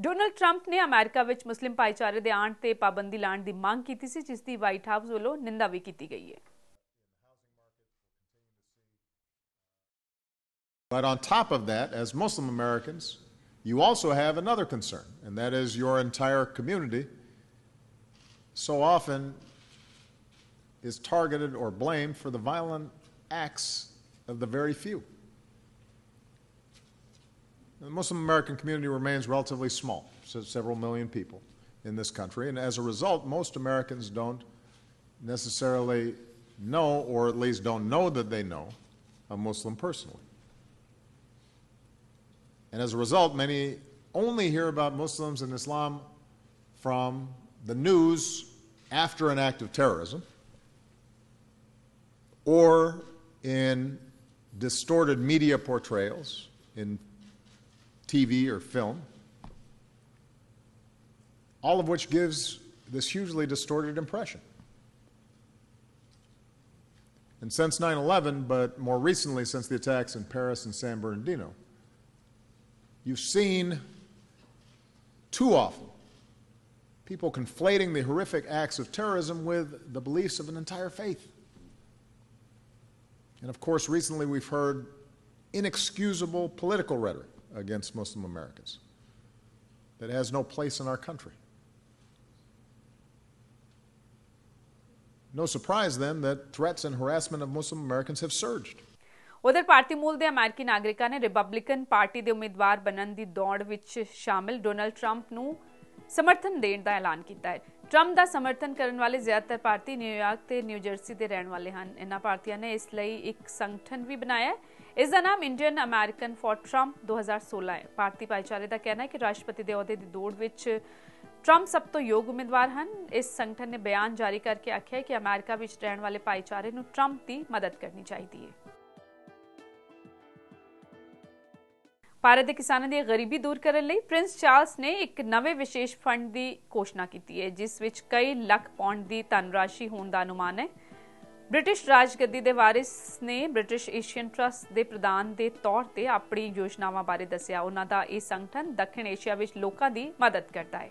ਡੋਨਲਡ 트ੰਪ ਨੇ ਅਮਰੀਕਾ ਵਿੱਚ ਮੁਸਲਿਮ ਭਾਈਚਾਰੇ ਦੇ ਆਣ ਤੇ ਪਾਬੰਦੀ ਲਾਣ ਦੀ ਮੰਗ ਕੀਤੀ ਸੀ ਜਿਸ ਦੀ ਵਾਈਟ ਹਾਊਸ ਵੱਲੋਂ ਨਿੰਦਾ ਵੀ ਕੀਤੀ ਗਈ ਹੈ But on top of that, as Muslim Americans, you also have another concern, and that is your entire community so often is targeted or blamed for the violent acts of the very few. The Muslim American community remains relatively small, so several million people in this country, and as a result, most Americans don't necessarily know, or at least don't know that they know, a Muslim personally. And as a result, many only hear about Muslims and Islam from the news after an act of terrorism or in distorted media portrayals in TV or film, all of which gives this hugely distorted impression. And since 9 11, but more recently since the attacks in Paris and San Bernardino, you've seen too often people conflating the horrific acts of terrorism with the beliefs of an entire faith. And of course, recently we've heard inexcusable political rhetoric against Muslim Americans that has no place in our country. No surprise then that threats and harassment of Muslim Americans have surged. ਉਧਰ ਭਾਰਤੀ ਮੂਲ ਦੇ ਅਮਰੀਕੀ ਨਾਗਰਿਕਾਂ ਨੇ ਰਿਪਬਲਿਕਨ ਪਾਰਟੀ ਦੇ ਉਮੀਦਵਾਰ ਬਣਨ ਦੀ ਦੌੜ ਵਿੱਚ ਸ਼ਾਮਿਲ ਡੋਨਲਡ ਟਰੰਪ ਨੂੰ ਸਮਰਥਨ ਦੇਣ ਦਾ ਐਲਾਨ ਕੀਤਾ ਹੈ ਟਰੰਪ ਦਾ ਸਮਰਥਨ ਕਰਨ ਵਾਲੇ ਜ਼ਿਆਦਾਤਰ ਭਾਰਤੀ ਨਿਊਯਾਰਕ ਤੇ ਨਿਊ ਜਰਸੀ ਦੇ ਰਹਿਣ ਵਾਲੇ ਹਨ ਇਹਨਾਂ ਭਾਰਤੀਆਂ ਨੇ ਇਸ ਲਈ ਇੱਕ ਸੰਗਠਨ ਵੀ ਬਣਾਇਆ ਇਸ ਦਾ ਨਾਮ ਇੰਡੀਅਨ ਅਮਰੀਕਨ ਫॉर ਟਰੰਪ 2016 ਹੈ ਭਾਰਤੀ ਭਾਈਚਾਰੇ ਦਾ ਕਹਿਣਾ ਹੈ ਕਿ ਰਾਸ਼ਟਰਪਤੀ ਦੇ ਅਹੁਦੇ ਦੀ ਦੌੜ ਵਿੱਚ ਟਰੰਪ ਸਭ ਤੋਂ ਯੋਗ ਉਮੀਦਵਾਰ ਹਨ ਇਸ ਸੰਗਠਨ ਨੇ ਬਿਆਨ ਜਾਰੀ ਕਰਕੇ ਆਖਿਆ ਕਿ ਅਮਰੀਕਾ ਵਿੱਚ ਰਹਿਣ ਵਾਲੇ ਭਾਈਚਾਰੇ ਨੂੰ ਟਰੰਪ ਦੀ ਮਦਦ ਕਰਨੀ ਚਾਹੀਦੀ ਹੈ ਭਾਰਤ ਦੇ ਕਿਸਾਨਾਂ ਦੀ ਗਰੀਬੀ ਦੂਰ ਕਰਨ ਲਈ ਪ੍ਰਿੰਸ ਚਾਰਲਸ ਨੇ ਇੱਕ ਨਵੇਂ ਵਿਸ਼ੇਸ਼ ਫੰਡ ਦੀ ਘੋਸ਼ਣਾ ਕੀਤੀ ਹੈ ਜਿਸ ਵਿੱਚ ਕਈ ਲੱਖ ਪੌਂਡ ਦੀ ਧਨਰਾਸ਼ੀ ਹੋਣ ਦਾ ਅਨੁਮਾਨ ਹੈ ਬ੍ਰਿਟਿਸ਼ ਰਾਜਗੱਦੀ ਦੇ ਵਾਰਿਸ ਨੇ ਬ੍ਰਿਟਿਸ਼ ਏਸ਼ੀਅਨ ਟਰਸਟ ਦੇ ਪ੍ਰਧਾਨ ਦੇ ਤੌਰ ਤੇ ਆਪਣੀ ਯੋਜਨਾਵਾਂ ਬਾਰੇ ਦੱਸਿਆ ਉਹਨਾਂ ਦਾ ਇਹ ਸੰਗਠਨ ਦੱਖਣ ਏਸ਼ੀਆ ਵਿੱਚ ਲੋਕਾਂ ਦੀ ਮਦਦ ਕਰਦਾ ਹੈ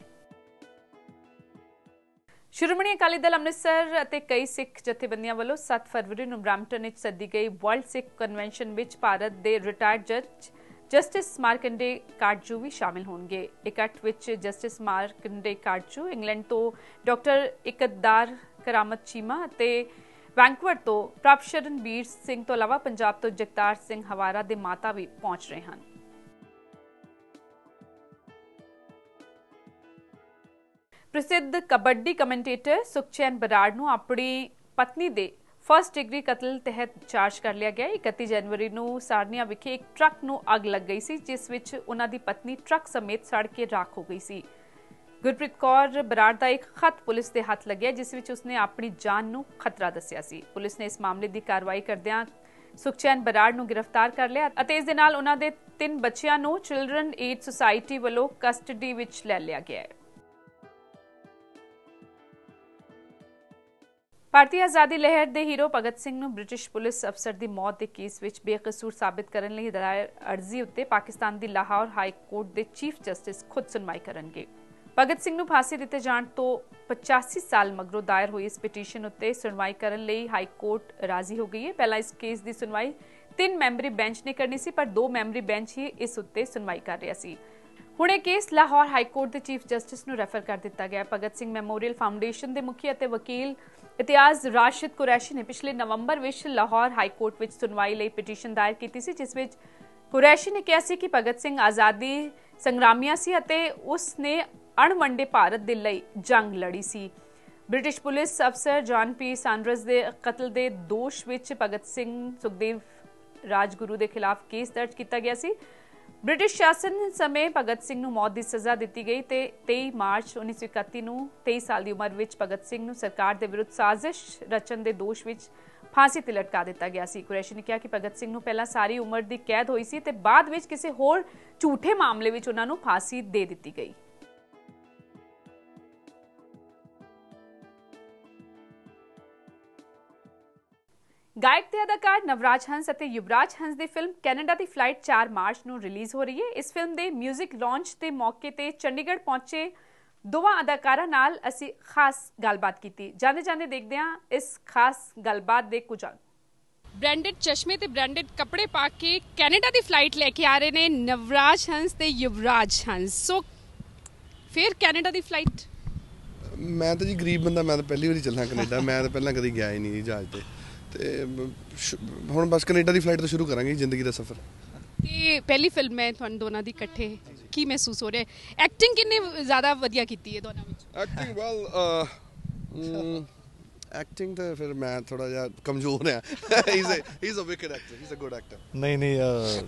ਸ਼੍ਰੋਮਣੀ ਅਕਾਲੀ ਦਲ ਅੰਮ੍ਰਿਤਸਰ ਅਤੇ ਕਈ ਸਿੱਖ ਜਥੇਬੰਦੀਆਂ ਵੱਲੋਂ 7 ਫਰਵਰੀ ਨੂੰ ਬ੍ਰਾਮਟਨ ਵਿੱਚ ਸੱਦੀ ਗਈ ਵਰਲਡ ਸਿੱਖ ਕਨਵੈਨਸ਼ਨ ਵਿੱਚ ਭਾਰਤ ਦੇ ਰਿਟਾਇਰਡ ਜੱਜ ਜਸਟਿਸ ਮਾਰਕੰਡੇ ਕਾਟਜੂ ਵੀ ਸ਼ਾਮਿਲ ਹੋਣਗੇ ਇਕੱਠ ਵਿੱਚ ਜਸਟਿਸ ਮਾਰਕੰਡੇ ਕਾਟਜੂ ਇੰਗਲੈਂਡ ਤੋਂ ਡਾਕਟਰ ਇਕਦਾਰ ਕਰਾਮਤ ਚੀਮਾ ਅਤੇ ਵੈਂਕੂਵਰ ਤੋਂ ਪ੍ਰਭਸ਼ਰਨ ਵੀਰ ਸਿੰਘ ਤੋਂ ਇਲਾਵਾ ਪੰਜਾਬ ਤੋਂ ਜਗਤਾਰ ਸਿੰਘ ਹਵਾਰਾ ਦੇ ਮਾਤਾ ਵੀ ਪਹੁੰਚ ਰਹੇ ਹਨ ਪ੍ਰਸਿੱਧ ਕਬੱਡੀ ਕਮੈਂਟੇਟਰ ਸੁਖਚੈਨ ਬਰਾੜ ਨੂੰ ਆਪਣੀ ਪਤਨੀ ਦੇ ਫਰਸਟ ਡਿਗਰੀ ਕਤਲ ਤਹਿਤ ਚਾਰਜ ਕਰ ਲਿਆ ਗਿਆ 31 ਜਨਵਰੀ ਨੂੰ ਸਾਰਨੀਆ ਵਿਖੇ ਇੱਕ ਟਰੱਕ ਨੂੰ ਅੱਗ ਲੱਗ ਗਈ ਸੀ ਜਿਸ ਵਿੱਚ ਉਹਨਾਂ ਦੀ ਪਤਨੀ ਟਰੱਕ ਸਮੇਤ ਸੜ ਕੇ ਰਾਖ ਹੋ ਗਈ ਸੀ ਗੁਰਪ੍ਰੀਤ ਕੌਰ ਬਰਾੜ ਦਾ ਇੱਕ ਖਤ ਪੁਲਿਸ ਦੇ ਹੱਥ ਲੱਗਿਆ ਜਿਸ ਵਿੱਚ ਉਸਨੇ ਆਪਣੀ ਜਾਨ ਨੂੰ ਖਤਰਾ ਦੱਸਿਆ ਸੀ ਪੁਲਿਸ ਨੇ ਇਸ ਮਾਮਲੇ ਦੀ ਕਾਰਵਾਈ ਕਰਦਿਆਂ ਸੁਖਚੈਨ ਬਰਾੜ ਨੂੰ ਗ੍ਰਿਫਤਾਰ ਕਰ ਲਿਆ ਅਤੇ ਇਸ ਦੇ ਨਾਲ ਉਹਨਾਂ ਦੇ ਤਿੰਨ ਬੱਚਿਆਂ ਨੂੰ ਚਿਲड्रन ਏਡ ਸੁਸਾਇਟੀ ਵੱਲੋਂ ਕਸਟਡੀ ਵਿੱਚ ਲੈ ਲਿਆ ਗਿਆ ਹੈ ਭਾਰਤੀ ਆਜ਼ਾਦੀ ਲਹਿਰ ਦੇ ਹੀਰੋ ਭਗਤ ਸਿੰਘ ਨੂੰ ਬ੍ਰਿਟਿਸ਼ ਪੁਲਿਸ ਅਫਸਰ ਦੀ ਮੌਤ ਦੇ ਕੇਸ ਵਿੱਚ ਬੇਕਸੂਰ ਸਾਬਤ ਕਰਨ ਲਈ ਦਾਇਰ ਅਰਜ਼ੀ ਉੱਤੇ ਪਾਕਿਸਤਾਨ ਦੀ ਲਾਹੌਰ ਹਾਈ ਕੋਰਟ ਦੇ ਚੀਫ ਜਸਟਿਸ ਖੁਦ ਸੁਣਵਾਈ ਕਰਨਗੇ ਭਗਤ ਸਿੰਘ ਨੂੰ ਫਾਂਸੀ ਦਿੱਤੇ ਜਾਣ ਤੋਂ 85 ਸਾਲ ਮਗਰੋਂ ਦਾਇਰ ਹੋਈ ਇਸ ਪਟੀਸ਼ਨ ਉੱਤੇ ਸੁਣਵਾਈ ਕਰਨ ਲਈ ਹਾਈ ਕੋਰਟ ਰਾਜ਼ੀ ਹੋ ਗਈ ਹੈ ਪਹਿਲਾਂ ਇਸ ਕੇਸ ਦੀ ਸੁਣਵਾਈ ਤਿੰਨ ਮੈਂਬਰੀ ਬੈਂਚ ਨੇ ਕਰਨੀ ਸੀ ਪਰ ਦੋ ਮੈਂਬਰੀ ਬੈਂਚ ਹੀ ਇਸ ਉੱਤੇ ਸੁਣਵਾਈ ਕਰ ਰਿਹਾ ਸੀ ਹੁਣ ਇਹ ਕੇਸ ਲਾਹੌਰ ਹਾਈ ਕੋਰਟ ਦੇ ਚੀਫ ਜਸਟਿਸ ਨੂੰ ਰੈਫਰ ਕਰ ਦਿੱਤਾ ਗਿਆ ਹੈ ਭਗਤ ਸਿੰਘ ਮੈਮੋਰੀਅਲ ਫਾਊਂਡੇਸ਼ਨ ਦੇ ਮੁਖੀ ਅਤੇ ਵਕੀਲ ਇਤਿਆਜ਼ ਰਾਸ਼ਿਦ ਕੁਰੈਸ਼ੀ ਨੇ ਪਿਛਲੇ ਨਵੰਬਰ ਵਿੱਚ ਲਾਹੌਰ ਹਾਈ ਕੋਰਟ ਵਿੱਚ ਸੁਣਵਾਈ ਲਈ ਪਟੀਸ਼ਨ ਦਾਇਰ ਕੀਤੀ ਸੀ ਜਿਸ ਵਿੱਚ ਕੁਰੈਸ਼ੀ ਨੇ ਕਿਹਾ ਸੀ ਕਿ ਭਗਤ ਸਿੰਘ ਆਜ਼ਾਦੀ ਸੰਗਰਾਮੀਆ ਸੀ ਅਤੇ ਉਸ ਨੇ ਅਣਵੰਡੇ ਭਾਰਤ ਦੇ ਲਈ ਜੰਗ ਲੜੀ ਸੀ ਬ੍ਰਿਟਿਸ਼ ਪੁਲਿਸ ਅਫਸਰ ਜਾਨ ਪੀ ਸਾਂਡਰਸ ਦੇ ਕਤਲ ਦੇ ਦੋਸ਼ ਵਿੱਚ ਭਗਤ ਸਿੰਘ ਸੁਖਦੇਵ ਰਾਜਗੁਰੂ ਦੇ ਖਿਲਾਫ ਕੇਸ ਦਰਜ ਕੀਤਾ ਗਿਆ ਸੀ ਬ੍ਰਿਟਿਸ਼ ਸ਼ਾਸਨ ਸਮੇਂ ਭਗਤ ਸਿੰਘ ਨੂੰ ਮੌਤ ਦੀ ਸਜ਼ਾ ਦਿੱਤੀ ਗਈ ਤੇ 23 ਮਾਰਚ 1931 ਨੂੰ 23 ਸਾਲ ਦੀ ਉਮਰ ਵਿੱਚ ਭਗਤ ਸਿੰਘ ਨੂੰ ਸਰਕਾਰ ਦੇ ਵਿਰੁੱਧ ਸਾਜ਼ਿਸ਼ ਰਚਨ ਦੇ ਦੋਸ਼ ਵਿੱਚ ਫਾਂਸੀ ਤੇ ਲਟਕਾ ਦਿੱਤਾ ਗਿਆ ਸੀ ਕੁਰੇਸ਼ ਨੇ ਕਿਹਾ ਕਿ ਭਗਤ ਸਿੰਘ ਨੂੰ ਪਹਿਲਾਂ ਸਾਰੀ ਉਮਰ ਦੀ ਕੈਦ ਹੋਈ ਸੀ ਤੇ ਬਾਅਦ ਵਿੱਚ ਕਿਸੇ ਹੋਰ ਝੂਠੇ ਮਾਮਲੇ ਵਿੱਚ ਉਹਨਾਂ ਨੂੰ ਫਾਂਸੀ ਦੇ ਦਿੱਤੀ ਗਈ ਗਾਇਕ ਤੇ ਅਦਾਕਾਰ ਨਵਰਾਜ ਹੰਸ ਅਤੇ ਯੁਵਰਾਜ ਹੰਸ ਦੀ ਫਿਲਮ ਕੈਨੇਡਾ ਦੀ ਫਲਾਈਟ 4 ਮਾਰਚ ਨੂੰ ਰਿਲੀਜ਼ ਹੋ ਰਹੀ ਹੈ ਇਸ ਫਿਲਮ ਦੇ 뮤직 ਲਾਂਚ ਦੇ ਮੌਕੇ ਤੇ ਚੰਡੀਗੜ੍ਹ ਪਹੁੰਚੇ ਦੋਵਾਂ ਅਦਾਕਾਰਾਂ ਨਾਲ ਅਸੀਂ ਖਾਸ ਗੱਲਬਾਤ ਕੀਤੀ ਜਾਂਦੇ ਜਾਂਦੇ ਦੇਖਦੇ ਹਾਂ ਇਸ ਖਾਸ ਗੱਲਬਾਤ ਦੇ ਕੁਝ ਅੰਗ ਬ੍ਰਾਂਡਡ ਚਸ਼ਮੇ ਤੇ ਬ੍ਰਾਂਡਡ ਕੱਪੜੇ ਪਾ ਕੇ ਕੈਨੇਡਾ ਦੀ ਫਲਾਈਟ ਲੈ ਕੇ ਆ ਰਹੇ ਨੇ ਨਵਰਾਜ ਹੰਸ ਤੇ ਯੁਵਰਾਜ ਹੰਸ ਸੋ ਫਿਰ ਕੈਨੇਡਾ ਦੀ ਫਲਾਈਟ ਮੈਂ ਤਾਂ ਜੀ ਗਰੀਬ ਬੰਦਾ ਮੈਂ ਤਾਂ ਪਹਿਲੀ ਵਾਰੀ ਚੱਲਾਂ ਕੈਨੇਡਾ ਮੈਂ ਤਾਂ ਪਹਿਲਾਂ ਕਦੀ ਗਿਆ ਹੀ ਨਹੀਂ ਜਹਾਜ਼ ਤੇ ਤੇ ਹੁਣ ਬਸ ਕੈਨੇਡਾ ਦੀ ਫਲਾਈਟ ਤੋਂ ਸ਼ੁਰੂ ਕਰਾਂਗੇ ਜ਼ਿੰਦਗੀ ਦਾ ਸਫ਼ਰ ਤੇ ਪਹਿਲੀ ਫਿਲਮ ਹੈ ਤੁਹਾਨੂੰ ਦੋਨਾਂ ਦੀ ਇਕੱਠੇ ਕੀ ਮਹਿਸੂਸ ਹੋ ਰਿਹਾ ਹੈ ਐਕਟਿੰਗ ਕਿੰਨੇ ਜ਼ਿਆਦਾ ਵਧੀਆ ਕੀਤੀ ਹੈ ਦੋਨਾਂ ਵਿੱਚ ਐਕਟਿੰਗ ਵੈਲ ਐਕਟਿੰਗ ਤਾਂ ਫਿਰ ਮੈਂ ਥੋੜਾ ਜਿਹਾ ਕਮਜ਼ੋਰ ਹਾਂ he is he is a wicked actor he is a good actor ਨਹੀਂ ਨਹੀਂ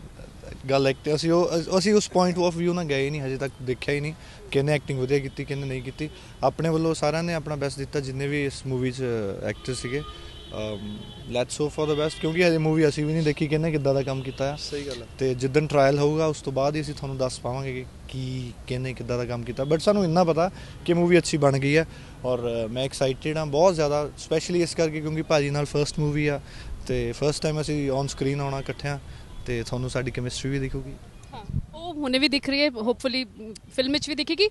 ਗੱਲ ਐਕਟ ਅਸੀਂ ਉਹ ਅਸੀਂ ਉਸ ਪੁਆਇੰਟ ਆਫ View ਨਾਲ ਗਏ ਹੀ ਨਹੀਂ ਹਜੇ ਤੱਕ ਦੇਖਿਆ ਹੀ ਨਹੀਂ ਕਿੰਨੇ ਐਕਟਿੰਗ ਵਧੀਆ ਕੀਤੀ ਕਿੰਨੇ ਨਹੀਂ ਕੀਤੀ ਆਪਣੇ ਵੱਲੋਂ ਸਾਰਿਆਂ ਨੇ ਆਪਣਾ ਬੈਸਟ ਦਿੱਤਾ ਜਿੰਨੇ ਵੀ ਇਸ ਮੂਵੀ 'ਚ ਐਕਟਰ ਸੀਗੇ let's hope for the best ਕਿਉਂਕਿ ਹਜੇ ਮੂਵੀ ਅਸੀਂ ਵੀ ਨਹੀਂ ਦੇਖੀ ਕਿੰਨੇ ਕਿੱਦਾਂ ਦਾ ਕੰਮ ਕੀਤਾ ਹੈ ਸਹੀ ਗੱਲ ਹੈ ਤੇ ਜਿੱਦਨ ਟ੍ਰਾਇਲ ਹੋਊਗਾ ਉਸ ਤੋਂ ਬਾਅਦ ਹੀ ਅਸੀਂ ਤੁਹਾਨੂੰ ਦੱਸ ਪਾਵਾਂਗੇ ਕਿ ਕੀ ਕਿੰਨੇ ਕਿੱਦਾਂ ਦਾ ਕੰਮ ਕੀਤਾ ਬਟ ਸਾਨੂੰ ਇੰਨਾ ਪਤਾ ਕਿ ਮੂਵੀ ਅੱਛੀ ਬਣ ਗਈ ਹੈ ਔਰ ਮੈਂ ਐਕਸਾਈਟਿਡ ਹਾਂ ਬਹੁਤ ਜ਼ਿਆਦਾ ਸਪੈਸ਼ਲੀ ਇਸ ਕਰਕੇ ਕਿਉਂਕਿ ਭਾਜੀ ਨਾਲ ਫਰਸਟ ਮੂਵੀ ਆ ਤੇ ਫਰਸਟ ਟਾਈਮ ਅਸੀਂ ਔਨ ਸਕਰੀਨ ਆਉਣਾ ਇਕੱਠਿਆਂ ਤੇ ਤੁਹਾਨੂੰ ਸਾਡੀ ਕੈਮਿਸਟਰੀ ਵੀ ਦਿਖੂਗੀ ਹਾਂ ਉਹ ਹੁਣੇ ਵੀ ਦਿਖ ਰਹੀ ਹੈ ਹੋਪਫੁਲੀ ਫਿਲਮ ਵਿੱਚ ਵੀ ਦਿਖੇਗੀ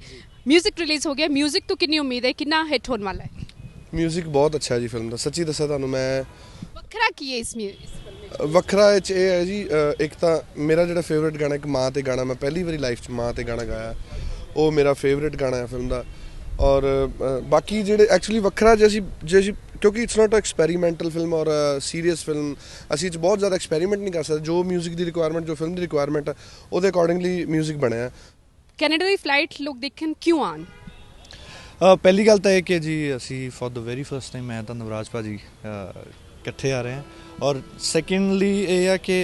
뮤직 ਰਿਲੀਜ਼ ਹੋ ਗਿਆ 뮤직 ਤੋਂ ਕਿੰਨੀ ਉਮੀਦ ਹੈ ਕਿੰਨਾ ਹਿੱਟ ਹੋਣ ਵਾਲਾ ਹੈ ਮਿਊਜ਼ਿਕ ਬਹੁਤ ਅੱਛਾ ਜੀ ਫਿਲਮ ਦਾ ਸੱਚੀ ਦੱਸਾਂ ਤੁਹਾਨੂੰ ਮੈਂ ਵੱਖਰਾ ਕੀ ਹੈ ਇਸ ਫਿਲਮ ਵੱਖਰਾ ਇਹ 'ਚ ਇਹ ਹੈ ਜੀ ਇੱਕ ਤਾਂ ਮੇਰਾ ਜਿਹੜਾ ਫੇਵਰਿਟ ਗਾਣਾ ਇੱਕ ਮਾਂ ਤੇ ਗਾਣਾ ਮੈਂ ਪਹਿਲੀ ਵਾਰੀ ਲਾਈਫ 'ਚ ਮਾਂ ਤੇ ਗਾਣਾ ਗਾਇਆ ਉਹ ਮੇਰਾ ਫੇਵਰਿਟ ਗਾਣਾ ਹੈ ਫਿਲਮ ਦਾ ਔਰ ਬਾਕੀ ਜਿਹੜੇ ਐਕਚੁਅਲੀ ਵੱਖਰਾ ਜੇ ਅਸੀਂ ਜੇ ਅਸੀਂ ਕਿਉਂਕਿ it's not a experimental film or serious film ਅਸੀਂ 'ਚ ਬਹੁਤ ਜ਼ਿਆਦਾ ਐਕਸਪੈਰੀਮੈਂਟ ਨਹੀਂ ਕਰ ਸਕਦੇ ਜੋ 뮤직 ਦੀ ਰਿਕੁਆਇਰਮੈਂਟ ਜੋ ਫਿਲਮ ਦੀ ਰਿਕੁਆਇਰਮੈਂਟ ਹੈ ਉਹਦੇ ਅਕੋਰਡਿੰਗਲੀ 뮤직 ਬਣਿਆ ਹੈ। ਕੈਨੇਡਾ ਦੀ ਫਲਾਈਟ ਲੋਕ ਦੇਖਣ ਕਿਉਂ ਆਣ ਪਹਿਲੀ ਗੱਲ ਤਾਂ ਇਹ ਕਿ ਜੀ ਅਸੀਂ for the very first time ਮੈਂ ਤਾਂ ਨਵਰਾਜ ਭਾਜੀ ਇਕੱਠੇ ਆ ਰਹੇ ਹਾਂ ਔਰ ਸੈਕੰਡਲੀ ਇਹ ਆ ਕਿ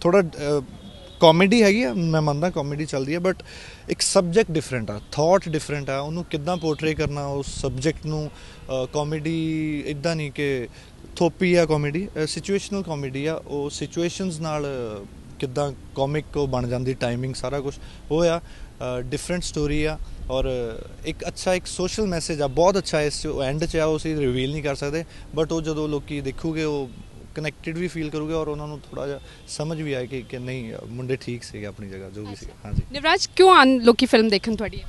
ਥੋੜਾ ਕਾਮੇਡੀ ਹੈਗੀ ਆ ਮੈਂ ਮੰਨਦਾ ਕਾਮੇਡੀ ਚੱਲਦੀ ਆ ਬਟ ਇੱਕ ਸਬਜੈਕਟ ਡਿਫਰੈਂਟ ਆ ਥਾਟ ਡਿਫਰੈਂਟ ਆ ਉਹਨੂੰ ਕਿੱਦਾਂ ਪੋਰਟਰੇ ਕਰਨਾ ਉਸ ਸਬਜੈਕਟ ਨੂੰ ਕਾਮੇਡੀ ਇਦਾਂ ਨਹੀਂ ਕਿ ਥੋਪੀ ਆ ਕਾਮੇਡੀ ਸਿਚੁਏਸ਼ਨਲ ਕਾਮੇਡੀ ਆ ਉਹ ਸਿਚੁਏਸ਼ਨਸ ਨਾਲ ਕਿੱਦਾਂ ਕਾਮਿਕ ਬਣ ਜਾਂਦੀ ਟਾਈਮਿੰਗ ਸਾਰਾ ਕੁਝ ਉਹ ਆ ਡਿਫਰੈਂਟ ਸਟੋਰੀ ਆ ਔਰ ਇੱਕ ਅੱਛਾ ਇੱਕ ਸੋਸ਼ਲ ਮੈਸੇਜ ਆ ਬਹੁਤ ਅੱਛਾ ਇਸ ਐਂਡ ਚ ਆ ਉਸੇ ਰਿਵੀਲ ਨਹੀਂ ਕਰ ਸਕਦੇ ਬਟ ਉਹ ਜਦੋਂ ਲੋਕੀ ਦੇਖੂਗੇ ਉਹ ਕਨੈਕਟਡ ਵੀ ਫੀਲ ਕਰੂਗੇ ਔਰ ਉਹਨਾਂ ਨੂੰ ਥੋੜਾ ਜਿਹਾ ਸਮਝ ਵੀ ਆਏ ਕਿ ਕਿ ਨਹੀਂ ਮੁੰਡੇ ਠੀਕ ਸੀਗੇ ਆਪਣੀ ਜਗ੍ਹਾ ਜੋ ਵੀ ਸੀ ਹਾਂਜੀ ਨਿਵਰਾਜ ਕਿਉਂ ਆਨ ਲੋਕੀ ਫਿਲਮ ਦੇਖਣ ਤੁਹਾਡੀ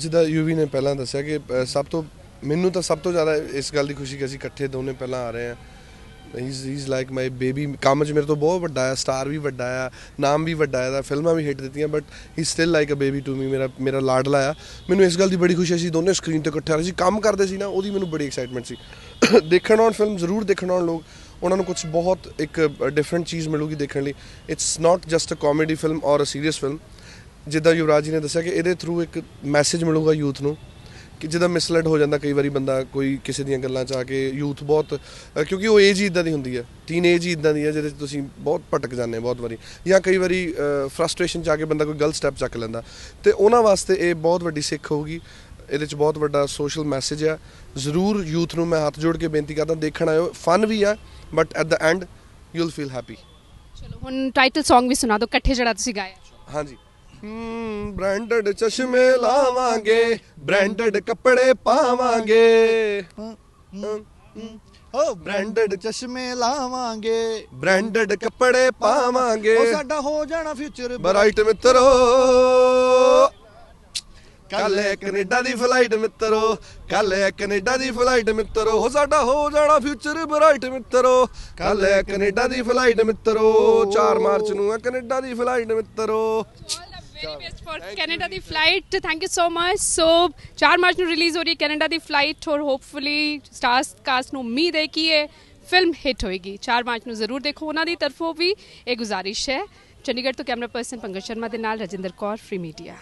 ਜਿੱਦਾਂ ਯੂਵੀ ਨੇ ਪਹਿਲਾਂ ਦੱਸਿਆ ਕਿ ਸਭ ਤੋਂ ਮੈਨੂੰ ਤਾਂ ਸਭ ਤੋਂ ਜ਼ਿਆਦਾ ਇਸ ਗੱਲ ਦੀ ਖੁਸ਼ੀ ਕਿ ਅਸੀਂ ਇਕੱਠੇ ਦੋਨੇ ਪਹਿਲਾਂ ਆ ਰਹੇ ਹਾਂ ਹੀਜ਼ ਇਸ ਲਾਈਕ ਮਾਈ ਬੇਬੀ ਕੰਮ 'ਚ ਮੇਰੇ ਤੋਂ ਬਹੁਤ ਵੱਡਾ ਆ ਸਟਾਰ ਵੀ ਵੱਡਾ ਆ ਨਾਮ ਵੀ ਵੱਡਾ ਆ ਦਾ ਫਿਲਮਾਂ ਵੀ ਹਿੱਟ ਦਿੱਤੀਆਂ but he still like a baby to me ਮੇਰਾ ਮੇਰਾ ਲਾਡਲਾ ਆ ਮੈਨੂੰ ਇਸ ਗੱਲ ਦੀ ਬੜੀ ਖੁਸ਼ੀ ਸੀ ਦੋਨੇ ਸਕਰੀਨ ਤੇ ਇਕੱਠੇ ਆ ਰਹੇ ਸੀ ਕੰਮ ਕਰਦੇ ਸੀ ਨਾ ਉਹਦੀ ਮੈਨੂੰ ਬੜੀ ਐਕਸਾਈਟਮੈਂਟ ਸੀ ਦੇਖਣ ਆਉਣ ਫਿਲਮ ਜ਼ਰੂਰ ਦੇਖਣ ਆਉਣ ਲੋਕ ਉਹਨਾਂ ਨੂੰ ਕੁਝ ਬਹੁਤ ਇੱਕ ਡਿਫਰੈਂਟ ਚੀਜ਼ ਮਿਲੂਗੀ ਦੇਖਣ ਲਈ it's not just a comedy film or a serious film ਜਿੱਦਾਂ ਯੁਵਰਾਜ ਜੀ ਨੇ ਦੱਸਿਆ ਕਿ ਇਹਦੇ ਥਰੂ ਇੱਕ ਮੈਸੇਜ ਮਿਲੂਗਾ ਯੂਥ ਨੂੰ ਕਿ ਜਦੋਂ ਮਿਸਲੈਡ ਹੋ ਜਾਂਦਾ ਕਈ ਵਾਰੀ ਬੰਦਾ ਕੋਈ ਕਿਸੇ ਦੀਆਂ ਗੱਲਾਂ ਚ ਆ ਕੇ ਯੂਥ ਬਹੁਤ ਕਿਉਂਕਿ ਉਹ ਏਜ ਹੀ ਇਦਾਂ ਦੀ ਹੁੰਦੀ ਹੈ ਟੀਨੇਜ ਹੀ ਇਦਾਂ ਦੀ ਹੈ ਜਿਹਦੇ ਚ ਤੁਸੀਂ ਬਹੁਤ ਭਟਕ ਜਾਂਦੇ ਬਹੁਤ ਵਾਰੀ ਜਾਂ ਕਈ ਵਾਰੀ ਫਰਸਟ੍ਰੇਸ਼ਨ ਚ ਆ ਕੇ ਬੰਦਾ ਕੋਈ ਗਲਤ ਸਟੈਪ ਚੱਕ ਲੈਂਦਾ ਤੇ ਉਹਨਾਂ ਵਾਸਤੇ ਇਹ ਬਹੁਤ ਵੱਡੀ ਸਿੱਖ ਹੋਊਗੀ ਇਹਦੇ ਚ ਬਹੁਤ ਵੱਡਾ ਸੋਸ਼ਲ ਮੈਸੇਜ ਆ ਜ਼ਰੂਰ ਯੂਥ ਨੂੰ ਮੈਂ ਹੱਥ ਜੋੜ ਕੇ ਬੇਨਤੀ ਕਰਦਾ ਦੇਖਣ ਆਇਓ ਫਨ ਵੀ ਆ but at the end you will feel happy ਚਲੋ ਹੁਣ ਟਾਈਟਲ Song ਵੀ ਸੁਣਾ ਦਿਓ ਇਕੱਠੇ ਜਿਹੜਾ ਤੁਸੀਂ ਗਾਇਆ ਹਾਂਜੀ ਬ੍ਰਾਂਡਡ ਚਸ਼ਮੇ ਲਾਵਾਂਗੇ ਬ੍ਰਾਂਡਡ ਕੱਪੜੇ ਪਾਵਾਂਗੇ ਹੋ ਬ੍ਰਾਂਡਡ ਚਸ਼ਮੇ ਲਾਵਾਂਗੇ ਬ੍ਰਾਂਡਡ ਕੱਪੜੇ ਪਾਵਾਂਗੇ ਉਹ ਸਾਡਾ ਹੋ ਜਾਣਾ ਫਿਊਚਰ ਬ੍ਰਾਈਟ ਮਿੱਤਰੋ ਕੱਲ ਕੈਨੇਡਾ ਦੀ ਫਲਾਈਟ ਮਿੱਤਰੋ ਕੱਲ ਕੈਨੇਡਾ ਦੀ ਫਲਾਈਟ ਮਿੱਤਰੋ ਹੋ ਸਾਡਾ ਹੋ ਜਾਣਾ ਫਿਊਚਰ ਬ੍ਰਾਈਟ ਮਿੱਤਰੋ ਕੱਲ ਕੈਨੇਡਾ ਦੀ ਫਲਾਈਟ ਮਿੱਤਰੋ 4 ਮਾਰਚ ਨੂੰ ਹੈ ਕੈਨੇਡਾ ਦੀ ਫਲਾਈਟ ਮਿੱਤਰੋ ਵੈਰੀ ਬੈਸਟ ਫॉर ਕੈਨੇਡਾ ਦੀ flight thank you so much so 4 March ਨੂੰ ਰਿਲੀਜ਼ ਹੋ ਰਹੀ ਹੈ ਕੈਨੇਡਾ ਦੀ ਫਲਾਈਟ ਔਰ ਹੋਪਫੁਲੀ ਸਟਾਰਸ ਕਾਸਟ ਨੂੰ ਉਮੀਦ ਹੈ ਕਿ ਇਹ ਫਿਲਮ ਹਿੱਟ ਹੋਏਗੀ 4 ਮਾਰਚ ਨੂੰ ਜ਼ਰੂਰ ਦੇਖੋ ਉਹਨਾਂ ਦੀ ਤਰਫੋਂ ਵੀ ਇਹ ਗੁਜ਼ਾਰਿਸ਼ ਹੈ ਚੰਡੀਗੜ੍ਹ ਤੋਂ ਕੈਮਰਾ ਪਰਸਨ ਪੰਗਤ ਸ਼ਰਮਾ ਦੇ ਨਾਲ ਰਜਿੰਦਰ ਕੌਰ ਫ੍ਰੀ ਮੀਡੀਆ